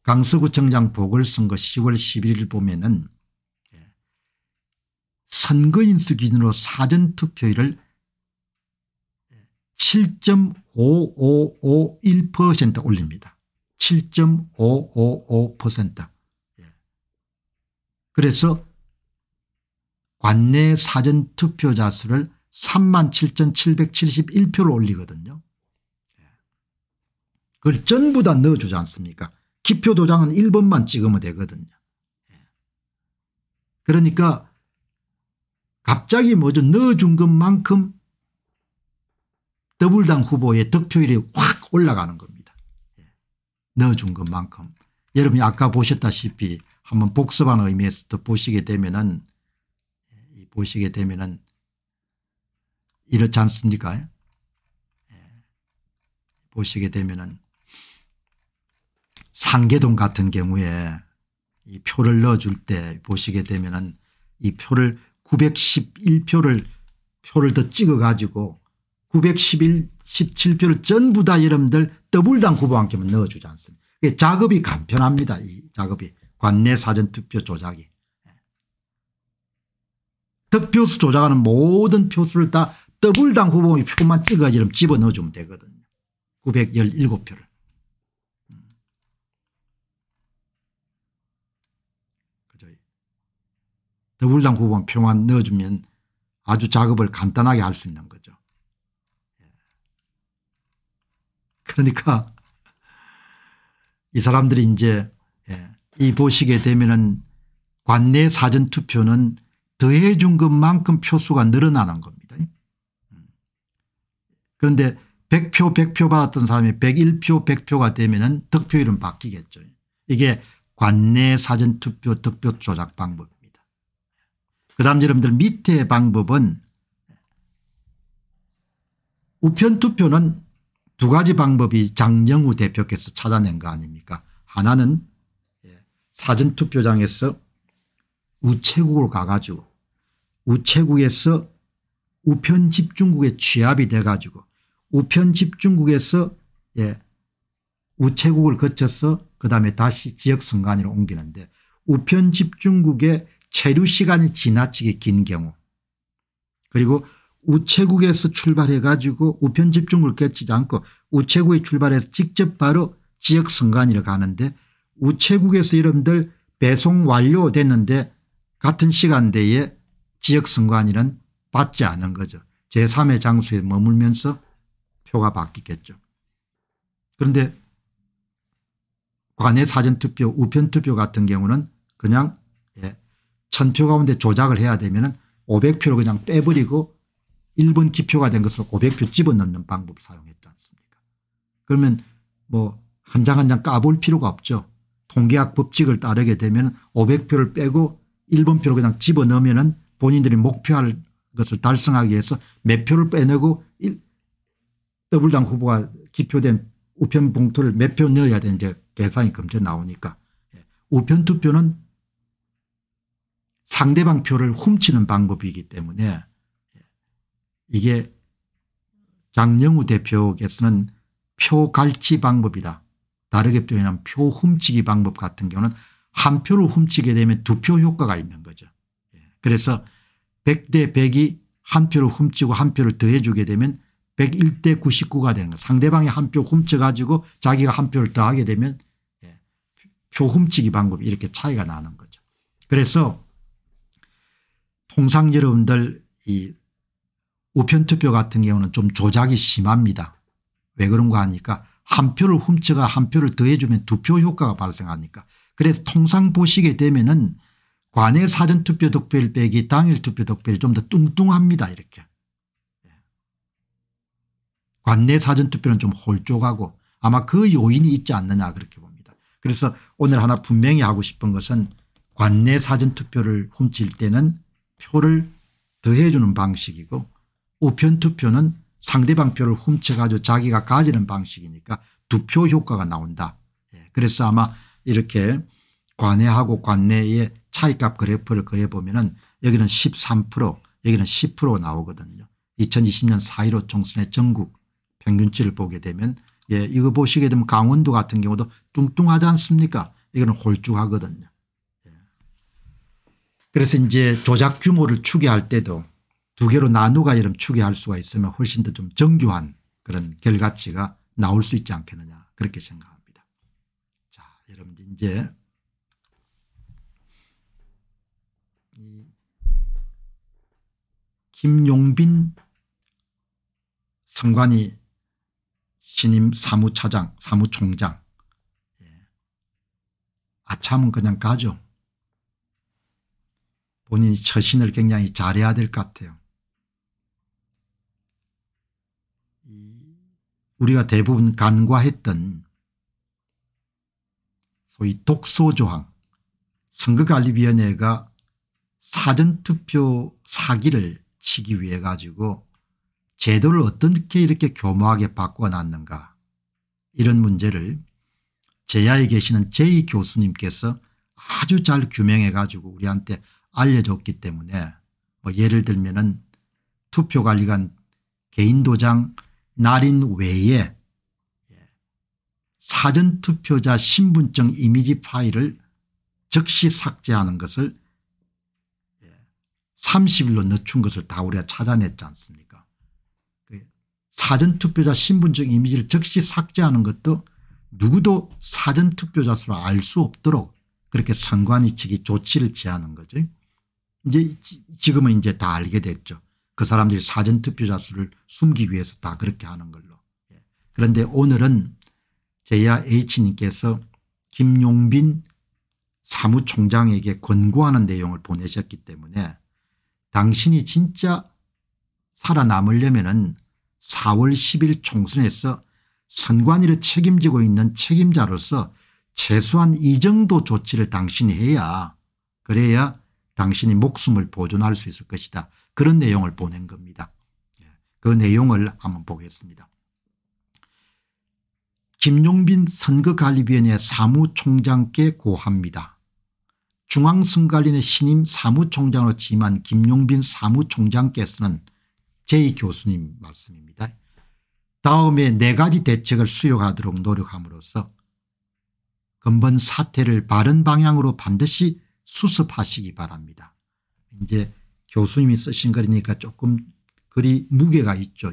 강서구청장 보궐선거 10월 11일 보면은 선거인수 기준으로 사전투표율을 7.5551% 예, 올립니다. 7.555% 예. 그래서 관내 사전투표자 수를 3 7 7 7 1표로 올리거든요. 예. 그걸 전부 다 넣어주지 않습니까 기표 도장은 1번만 찍으면 되거든요. 예. 그러니까 갑자기 뭐죠 넣어준 것만큼 더블당 후보의 득표율이 확 올라가는 겁니다. 넣어준 것만큼 여러분이 아까 보셨다시피 한번 복습하는 의미에서 더 보시게 되면은 보시게 되면은 이렇지 않습니까? 예. 보시게 되면은 상계동 같은 경우에 이 표를 넣어줄 때 보시게 되면은 이 표를 911표를 표를 더 찍어 가지고 911, 17표를 전부 다 여러분들 더블당 후보와 함께 넣어주지 않습니다. 작업이 간편합니다. 이 작업이 관내 사전투표 조작이. 예. 득표수 조작하는 모든 표수를 다 더블당 후보의 표만 찍어야지 면 집어넣어주면 되거든요. 917표를. 음. 더블당 후보만 표만 넣어주면 아주 작업을 간단하게 할 수 있는 거죠. 그러니까 이 사람들이 이제 예, 이 보시게 되면은 관내 사전투표는 더해 준 것만큼 표수가 늘어나는 겁니다. 그런데 100표 100표 받았던 사람이 101표 100표가 되면은 득표율은 바뀌겠죠. 이게 관내 사전투표 득표 조작 방법입니다. 그 다음 여러분들 밑에 방법은 우편투표는 두 가지 방법이 장영우 대표께서 찾아낸 거 아닙니까 하나는 예, 사전투표장에서 우체국을 가가지고 우체국에서 우편집중국에 취합이 돼가지고 우편집중국에서 예, 우체국을 거쳐서 그다음에 다시 지역선관위로 옮기는데 우편집중국의 체류 시간이 지나치게 긴 경우 그리고 우체국에서 출발해 가지고 우편 집중을 깨치지 않고 우체국에 출발해서 직접 바로 지역 선관위로 가는데 우체국에서 여러분들 배송 완료됐는데 같은 시간대에 지역 선관위는 받지 않은 거죠. 제3의 장소에 머물면서 표가 바뀌겠죠. 그런데 관내 사전투표 우편투표 같은 경우는 그냥 예, 1000표 가운데 조작을 해야 되면 500표를 그냥 빼버리고 1번 기표가 된 것을 500표 집어넣는 방법을 사용했지 않습니까 그러면 뭐한 장 한 장 까볼 필요가 없죠. 통계학 법칙을 따르게 되면 500표를 빼고 1번 표를 그냥 집어넣으면 본인들이 목표할 것을 달성하기 위해서 몇 표를 빼내고 더블당 후보가 기표된 우편 봉투를 몇 표 넣어야 되는지 계산이 금세 나오니까 예. 우편 투표는 상대방 표를 훔치는 방법이기 때문에 이게 장영우 대표께서는 표 갈치 방법이다. 다르게 표현하면 표 훔치기 방법 같은 경우는 한 표를 훔치게 되면 두 표 효과가 있는 거죠. 예. 그래서 100대 100이 한 표를 훔치고 한 표를 더해 주게 되면 101대 99가 되는 거 상대방이 한 표 훔쳐 가지고 자기가 한 표를 더하게 되면 예, 표 훔치기 방법 이렇게 차이가 나는 거죠. 그래서 통상 여러분들 이 우편투표 같은 경우는 좀 조작이 심합니다. 왜 그런가 하니까 한 표를 훔쳐가 한 표를 더해주면 두 표 효과가 발생하니까 그래서 통상 보시게 되면은 관외 사전투표 득표율 빼기 당일 투표 득표율좀더 뚱뚱합니다 이렇게. 예. 관내 사전투표는 좀 홀쭉하고 아마 그 요인이 있지 않느냐 그렇게 봅니다. 그래서 오늘 하나 분명히 하고 싶은 것은 관내 사전투표를 훔칠 때는 표를 더해주는 방식이고 우편 투표는 상대방 표를 훔쳐가지고 자기가 가지는 방식이니까 두표 효과가 나온다. 예, 그래서 아마 이렇게 관외하고 관내의 차이값 그래프를 그려보면 은 여기는 13% 여기는 10% 나오거든요. 2020년 4.15 총선의 전국 평균치를 보게 되면 예, 이거 보시게 되면 강원도 같은 경우도 뚱뚱하지 않습니까? 이거는 홀쭉하거든요. 예. 그래서 이제 조작 규모를 추계할 때도 두 개로 나누가 이름 추계할 수가 있으면 훨씬 더 좀 정교한 그런 결과치가 나올 수 있지 않겠느냐 그렇게 생각합니다. 자 여러분 이제 김용빈 선관위 신임 사무차장 사무총장 예. 아참은 그냥 가죠. 본인이 처신을 굉장히 잘해야 될 것 같아요. 우리가 대부분 간과했던 소위 독소조항 선거관리위원회가 사전투표 사기를 치기 위해 가지고 제도를 어떻게 이렇게 교묘하게 바꿔놨는가 이런 문제를 제야에 계시는 제이 교수님께서 아주 잘 규명해 가지고 우리한테 알려줬기 때문에 뭐 예를 들면 은 투표관리관 개인도장 날인 외에 사전투표자 신분증 이미지 파일을 즉시 삭제하는 것을 30일로 늦춘 것을 다 우리가 찾아냈지 않습니까 그 사전투표자 신분증 이미지를 즉시 삭제하는 것도 누구도 사전투표자 수를 알수 없도록 그렇게 선관위 측이 조치를 취하는 거죠. 이제 지금은 이제 다 알게 됐죠. 그 사람들이 사전투표자 수를 숨기기 위해서 다 그렇게 하는 걸로. 예. 그런데 오늘은 제야 H님께서 김용빈 사무총장에게 권고하는 내용을 보내셨기 때문에 당신이 진짜 살아남으려면 은 4월 10일 총선에서 선관위를 책임지고 있는 책임자로서 최소한 이 정도 조치를 당신이 해야 그래야 당신이 목숨을 보존할 수 있을 것이다. 그런 내용을 보낸 겁니다. 예, 그 내용을 한번 보겠습니다. 김용빈 선거관리위원회 사무총장께 고합니다. 중앙선관위의 신임 사무총장으로 지임한 김용빈 사무총장께서는 제 교수님 말씀입니다. 다음에 네 가지 대책을 수용하도록 노력함으로써 근본 사태를 바른 방향으로 반드시 수습하시기 바랍니다. 이제 교수님이 쓰신 글이니까 조금 글이 무게가 있죠.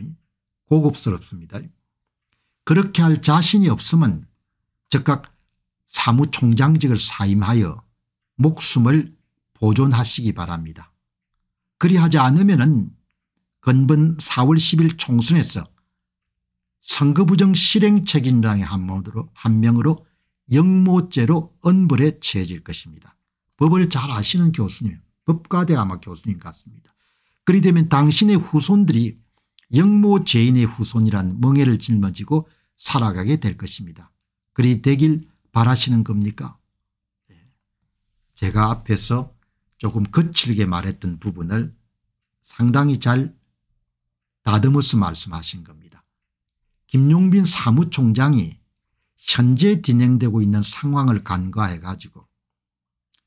고급스럽습니다. 그렇게 할 자신이 없으면 즉각 사무총장직을 사임하여 목숨을 보존하시기 바랍니다. 그리하지 않으면 은 근본 4월 10일 총선에서 선거부정 실행 책임장의한 명으로 영모죄로 언벌에 처해질 것입니다. 법을 잘 아시는 교수님 법과대 아마 교수님 같습니다. 그리 되면 당신의 후손들이 영모 죄인의 후손이란 멍해를 짊어지고 살아가게 될 것입니다. 그리 되길 바라시는 겁니까? 네. 제가 앞에서 조금 거칠게 말했던 부분을 상당히 잘 다듬어서 말씀하신 겁니다. 김용빈 사무총장이 현재 진행되고 있는 상황을 간과해 가지고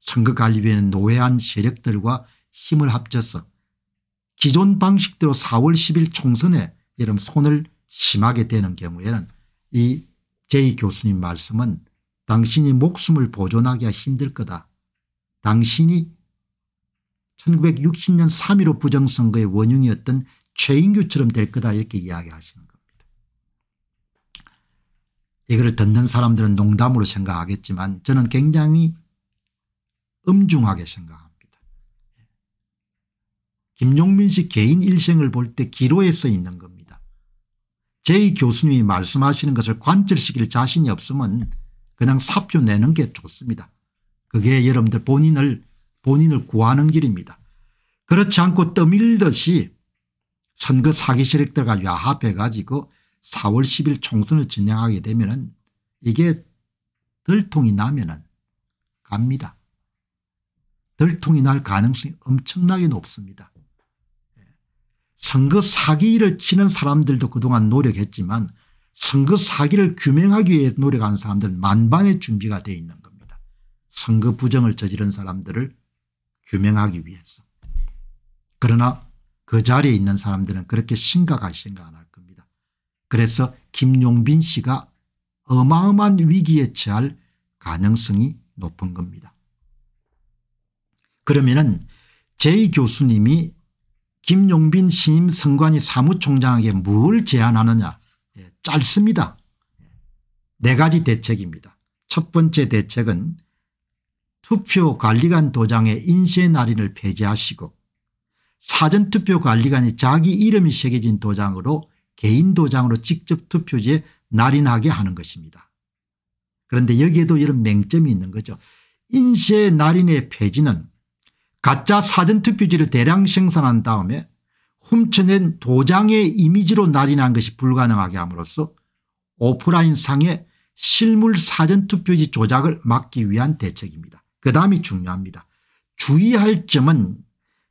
선거관리위원회 노회한 세력들과 힘을 합쳐서 기존 방식대로 4월 10일 총선에 이런 손을 심하게 되는 경우에는 이 제이 교수님 말씀은 당신이 목숨을 보존하기가 힘들 거다. 당신이 1960년 3.15 부정선거의 원흉이었던 최인규처럼 될 거다 이렇게 이야기하시는 겁니다. 이걸 듣는 사람들은 농담으로 생각하겠지만 저는 굉장히 엄중하게 생각합니다. 김용민 씨 개인 일생을 볼 때 기로에 서 있는 겁니다. 제이 교수님이 말씀하시는 것을 관철시킬 자신이 없으면 그냥 사표 내는 게 좋습니다. 그게 여러분들 본인을 본인을 구하는 길입니다. 그렇지 않고 떠밀듯이 선거 사기 세력들과 야합해 가지고 4월 10일 총선을 진행하게 되면 은 이게 들통이 나면 은 갑니다. 들통이 날 가능성이 엄청나게 높습니다. 선거 사기를 치는 사람들도 그동안 노력했지만 선거 사기를 규명하기 위해 노력하는 사람들은 만반의 준비가 되어 있는 겁니다. 선거 부정을 저지른 사람들을 규명하기 위해서. 그러나 그 자리에 있는 사람들은 그렇게 심각하게 생각 안할 겁니다. 그래서 김용빈 씨가 어마어마한 위기에 처할 가능성이 높은 겁니다. 그러면은 제 교수님이 김용빈 신임 선관위 사무총장에게 뭘 제안하느냐 예, 짧습니다. 네 가지 대책입니다. 첫 번째 대책은 투표관리관 도장의 인쇄 날인을 폐지하시고 사전투표관리관이 자기 이름이 새겨진 도장으로 개인 도장으로 직접 투표지에 날인하게 하는 것입니다. 그런데 여기에도 이런 맹점이 있는 거죠. 인쇄 날인의 폐지는 가짜 사전투표지를 대량 생산한 다음에 훔쳐낸 도장의 이미지로 날인한 것이 불가능하게 함으로써 오프라인 상의 실물 사전투표지 조작을 막기 위한 대책입니다. 그 다음이 중요합니다. 주의할 점은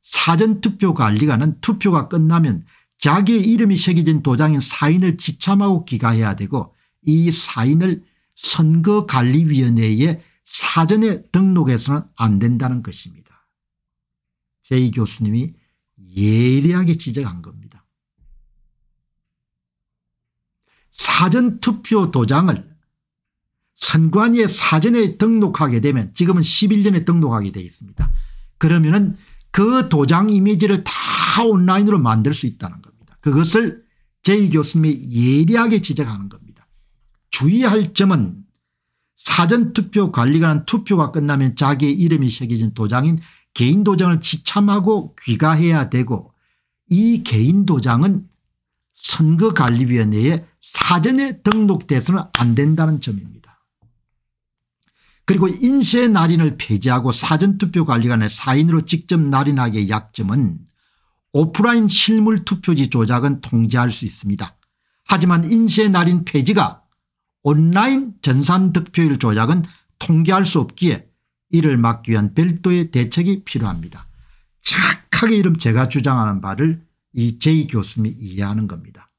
사전투표관리관은 투표가 끝나면 자기의 이름이 새겨진 도장인 사인을 지참하고 기가해야 되고 이 사인을 선거관리위원회에 사전에 등록해서는 안 된다는 것입니다. 제이 교수님이 예리하게 지적한 겁니다. 사전투표 도장을 선관위에 사전에 등록하게 되면 지금은 11년에 등록하게 되어 있습니다. 그러면은 그 도장 이미지를 다 온라인으로 만들 수 있다는 겁니다. 그것을 제이 교수님이 예리하게 지적하는 겁니다. 주의할 점은 사전투표 관리관한 투표가 끝나면 자기 이름이 새겨진 도장인 개인 도장을 지참하고 귀가해야 되고 이 개인 도장은 선거관리위원회에 사전에 등록돼서는 안 된다는 점입니다. 그리고 인쇄 날인을 폐지하고 사전투표 관리관의 사인으로 직접 날인하기의 약점은 오프라인 실물 투표지 조작은 통제할 수 있습니다. 하지만 인쇄 날인 폐지가 온라인 전산 득표율 조작은 통제할 수 없기에 이를 막기 위한 별도의 대책이 필요합니다. 정하게 이름 제가 주장하는 바를 이 제이 교수님이 이해하는 겁니다.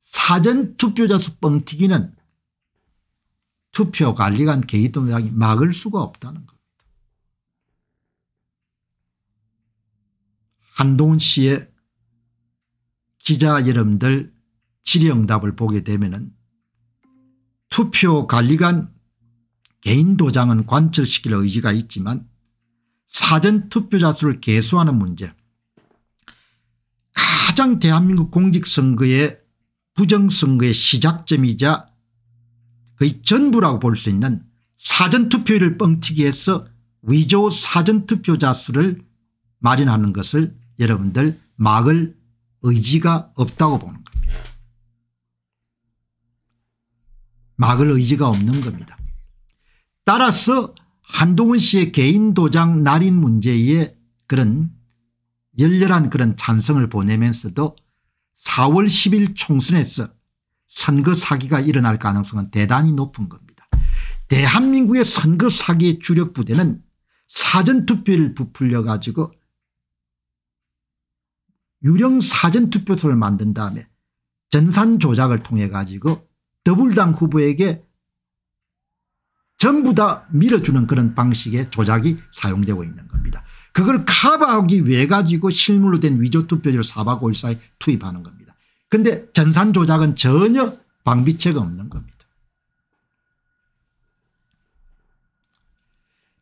사전투표자 수 뻥튀기는 투표관리관 개입동장이 막을 수가 없다는 겁니다. 한동훈 씨의 기자 여러분들 질의응답을 보게 되면 투표관리관 개인 도장은 관철시킬 의지가 있지만 사전투표자 수를 개수하는 문제 가장 대한민국 공직선거의 부정선거의 시작점이자 거의 전부라고 볼 수 있는 사전투표율을 뻥튀기해서 위조 사전투표자 수를 마련하는 것을 여러분들 막을 의지가 없다고 보는 겁니다. 막을 의지가 없는 겁니다. 따라서 한동훈 씨의 개인 도장 날인 문제에 그런 열렬한 그런 찬성을 보내면서도 4월 10일 총선에서 선거 사기가 일어날 가능성은 대단히 높은 겁니다. 대한민국의 선거 사기의 주력 부대는 사전투표를 부풀려 가지고 유령 사전투표소를 만든 다음에 전산 조작을 통해 가지고 더불당 후보에게 전부 다 밀어주는 그런 방식의 조작이 사용되고 있는 겁니다. 그걸 커버하기 위해 가지고 실물로 된 위조투표지를 4박 5일사에 투입하는 겁니다. 근데 전산 조작은 전혀 방비체 없는 겁니다.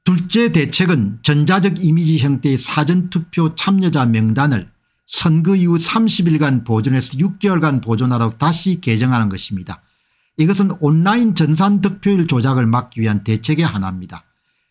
둘째 대책은 전자적 이미지 형태의 사전투표 참여자 명단을 선거 이후 30일간 보존해서 6개월간 보존하도록 다시 개정하는 것입니다. 이것은 온라인 전산 득표율 조작을 막기 위한 대책의 하나입니다.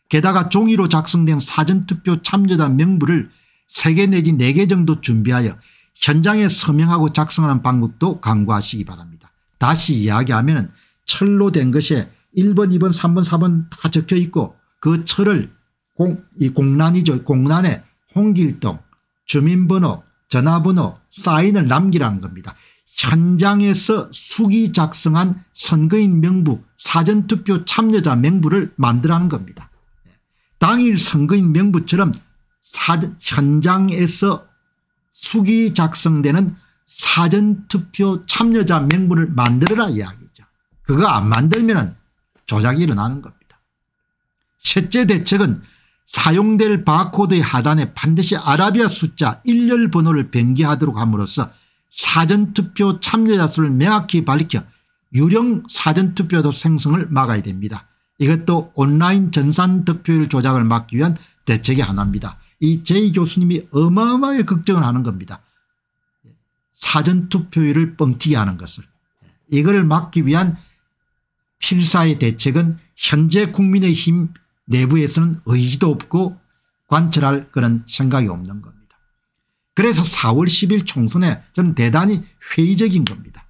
게다가 종이로 작성된 사전투표 참여자 명부를 3개 내지 4개 정도 준비하여 현장에 서명하고 작성하는 방법도 강구하시기 바랍니다. 다시 이야기하면 철로 된 것에 1번 2번 3번 4번 다 적혀 있고 그 철을 공, 이 공란이죠. 공란에 홍길동 주민번호 전화번호 사인을 남기라는 겁니다. 현장에서 수기 작성한 선거인 명부 사전투표 참여자 명부를 만들라는 겁니다. 당일 선거인 명부처럼 사전, 현장에서 수기 작성되는 사전투표 참여자 명부를 만들어라 이야기죠. 그거 안 만들면 조작이 일어나는 겁니다. 셋째 대책은 사용될 바코드의 하단에 반드시 아라비아 숫자 일렬 번호를 변기하도록 함으로써 사전투표 참여자 수를 명확히 밝혀 유령 사전투표도 생성을 막아야 됩니다. 이것도 온라인 전산 득표율 조작을 막기 위한 대책의 하나입니다. 이 제이 교수님이 어마어마하게 걱정을 하는 겁니다. 사전투표율을 뻥튀기 하는 것을. 이걸 막기 위한 필사의 대책은 현재 국민의힘 내부에서는 의지도 없고 관철할 그런 생각이 없는 겁니다. 그래서 4월 10일 총선에 저는 대단히 회의적인 겁니다.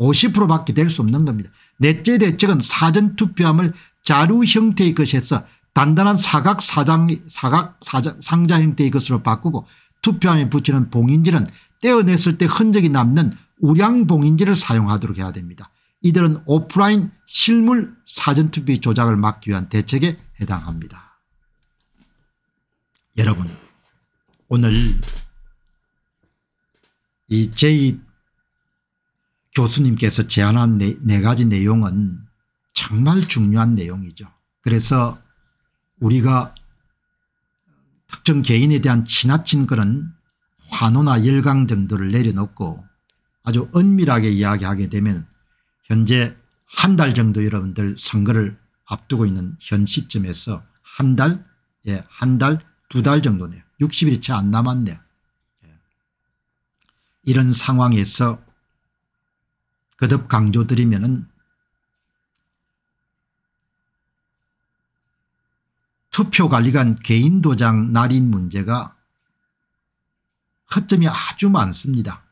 50%밖에 될 수 없는 겁니다. 넷째 대책은 사전투표함을 자루 형태의 것에서 단단한 사각 사장, 사각 사장, 상자 형태의 것으로 바꾸고 투표함에 붙이는 봉인지는 떼어냈을 때 흔적이 남는 우량 봉인지를 사용하도록 해야 됩니다. 이들은 오프라인 실물 사전투표 조작을 막기 위한 대책에 해당합니다. 여러분 오늘 이 제이 교수님께서 제안한 네, 네 가지 내용은 정말 중요한 내용이죠. 그래서 우리가 특정 개인에 대한 지나친 그런 환호나 열강 정도를 내려놓고 아주 은밀하게 이야기하게 되면 현재 한 달 정도 여러분들 선거를 앞두고 있는 현 시점에서 한 달, 예, 한 달, 두 달 정도네요. 60일이 채 안 남았네요. 이런 상황에서 거듭 강조드리면은 투표관리관 개인도장 날인 문제가 허점이 아주 많습니다.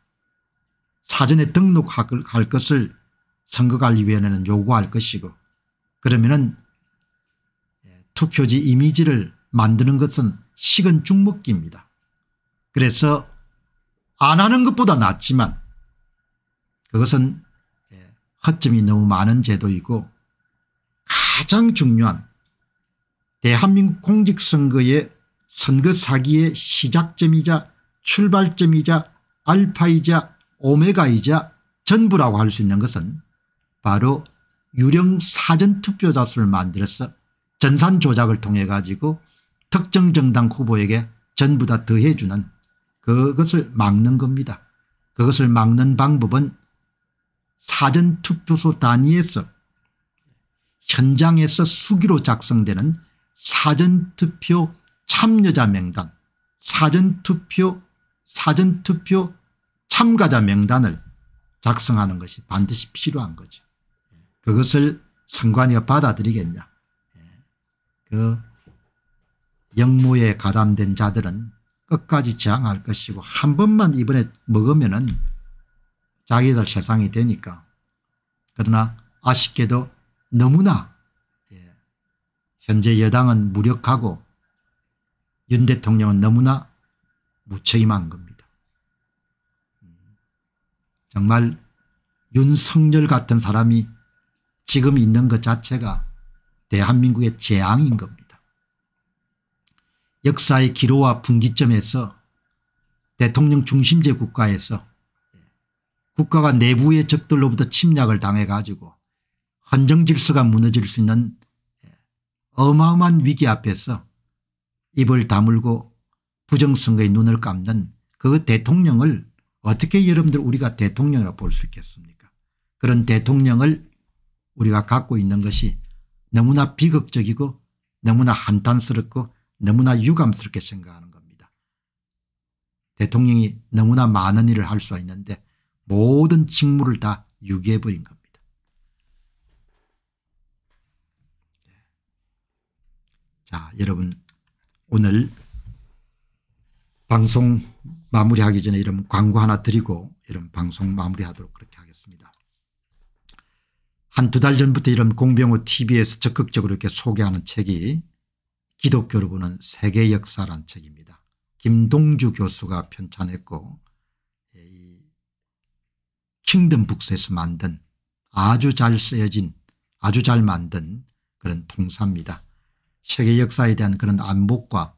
사전에 등록할 것을 선거관리위원회는 요구할 것이고 그러면은 투표지 이미지를 만드는 것은 식은 죽먹기입니다. 그래서 안 하는 것보다 낫지만 그것은 예, 허점이 너무 많은 제도이고 가장 중요한 대한민국 공직선거의 선거 사기의 시작점이자 출발점이자 알파이자 오메가이자 전부라고 할 수 있는 것은 바로 유령 사전투표자 수를 만들어서 전산 조작을 통해 가지고 특정 정당 후보에게 전부 다 더해주는 그것을 막는 겁니다. 그것을 막는 방법은 사전투표소 단위에서 현장에서 수기로 작성되는 사전투표 참여자 명단 사전투표 사전투표 참가자 명단을 작성하는 것이 반드시 필요한 거죠. 그것을 선관위가 받아들이겠냐. 예. 그 영무에 가담된 자들은 끝까지 저항할 것이고 한 번만 이번에 먹으면은 자기들 세상이 되니까 그러나 아쉽게도 너무나 예, 현재 여당은 무력하고 윤 대통령은 너무나 무책임한 겁니다. 정말 윤석열 같은 사람이 지금 있는 것 자체가 대한민국의 재앙인 겁니다. 역사의 기로와 분기점에서 대통령 중심제 국가에서 국가가 내부의 적들로부터 침략을 당해 가지고 헌정 질서가 무너질 수 있는 어마어마한 위기 앞에서 입을 다물고 부정선거의 눈을 감는 그 대통령을 어떻게 여러분들 우리가 대통령이라 볼수 있겠습니까 그런 대통령을 우리가 갖고 있는 것이 너무나 비극적이고 너무나 한탄스럽고 너무나 유감스럽게 생각하는 겁니다. 대통령이 너무나 많은 일을 할 수 있는데 모든 직무를 다 유기해버린 겁니다. 자 여러분 오늘 방송 마무리하기 전에 이런 광고 하나 드리고 이런 방송 마무리하도록 그렇게 하겠습니다. 한 두 달 전부터 이런 공병호 tv에서 적극적으로 이렇게 소개하는 책이 기독교를 보는 세계 역사란 책입니다. 김동주 교수가 편찬했고 예, 이 킹덤 북스에서 만든 아주 잘 쓰여진 아주 잘 만든 그런 통사입니다. 세계 역사에 대한 그런 안목과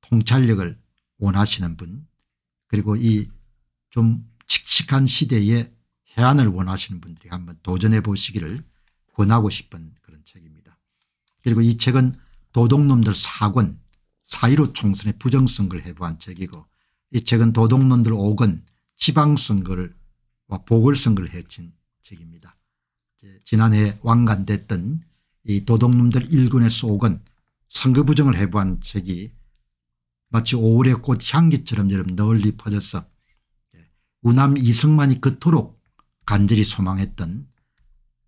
통찰력을 원하시는 분 그리고 이 좀 칙칙한 시대에 해안을 원하시는 분들이 한번 도전해 보시기를 권하고 싶은 그런 책입니다. 그리고 이 책은 도둑놈들 4권 4.15 총선의 부정선거를 해부한 책이고 이 책은 도둑놈들 5권 지방선거와 보궐선거를 해친 책입니다. 지난해 왕관됐던 이 도둑놈들 1권에서 5권 선거 부정을 해부한 책이 마치 5월의 꽃 향기처럼 널리 퍼져서 예, 우남 이승만이 그토록 간절히 소망했던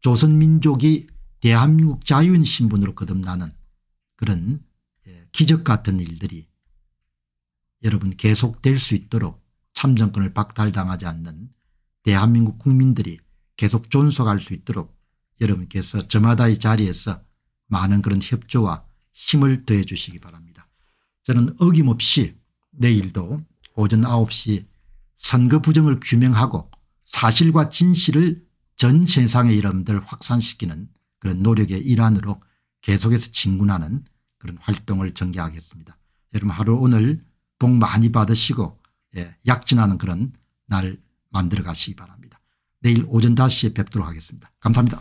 조선민족이 대한민국 자유인 신분으로 거듭나는 그런 예, 기적 같은 일들이 여러분 계속될 수 있도록 참정권을 박탈당하지 않는 대한민국 국민들이 계속 존속할 수 있도록 여러분께서 저마다의 자리에서 많은 그런 협조와 힘을 더해 주시기 바랍니다. 저는 어김없이 내일도 오전 9시 선거 부정을 규명하고 사실과 진실을 전 세상의 이름들 확산시키는 그런 노력의 일환으로 계속해서 진군하는 그런 활동을 전개하겠습니다. 여러분 하루 오늘 복 많이 받으시고 예, 약진하는 그런 날 만들어 가시기 바랍니다. 내일 오전 5시에 뵙도록 하겠습니다. 감사합니다.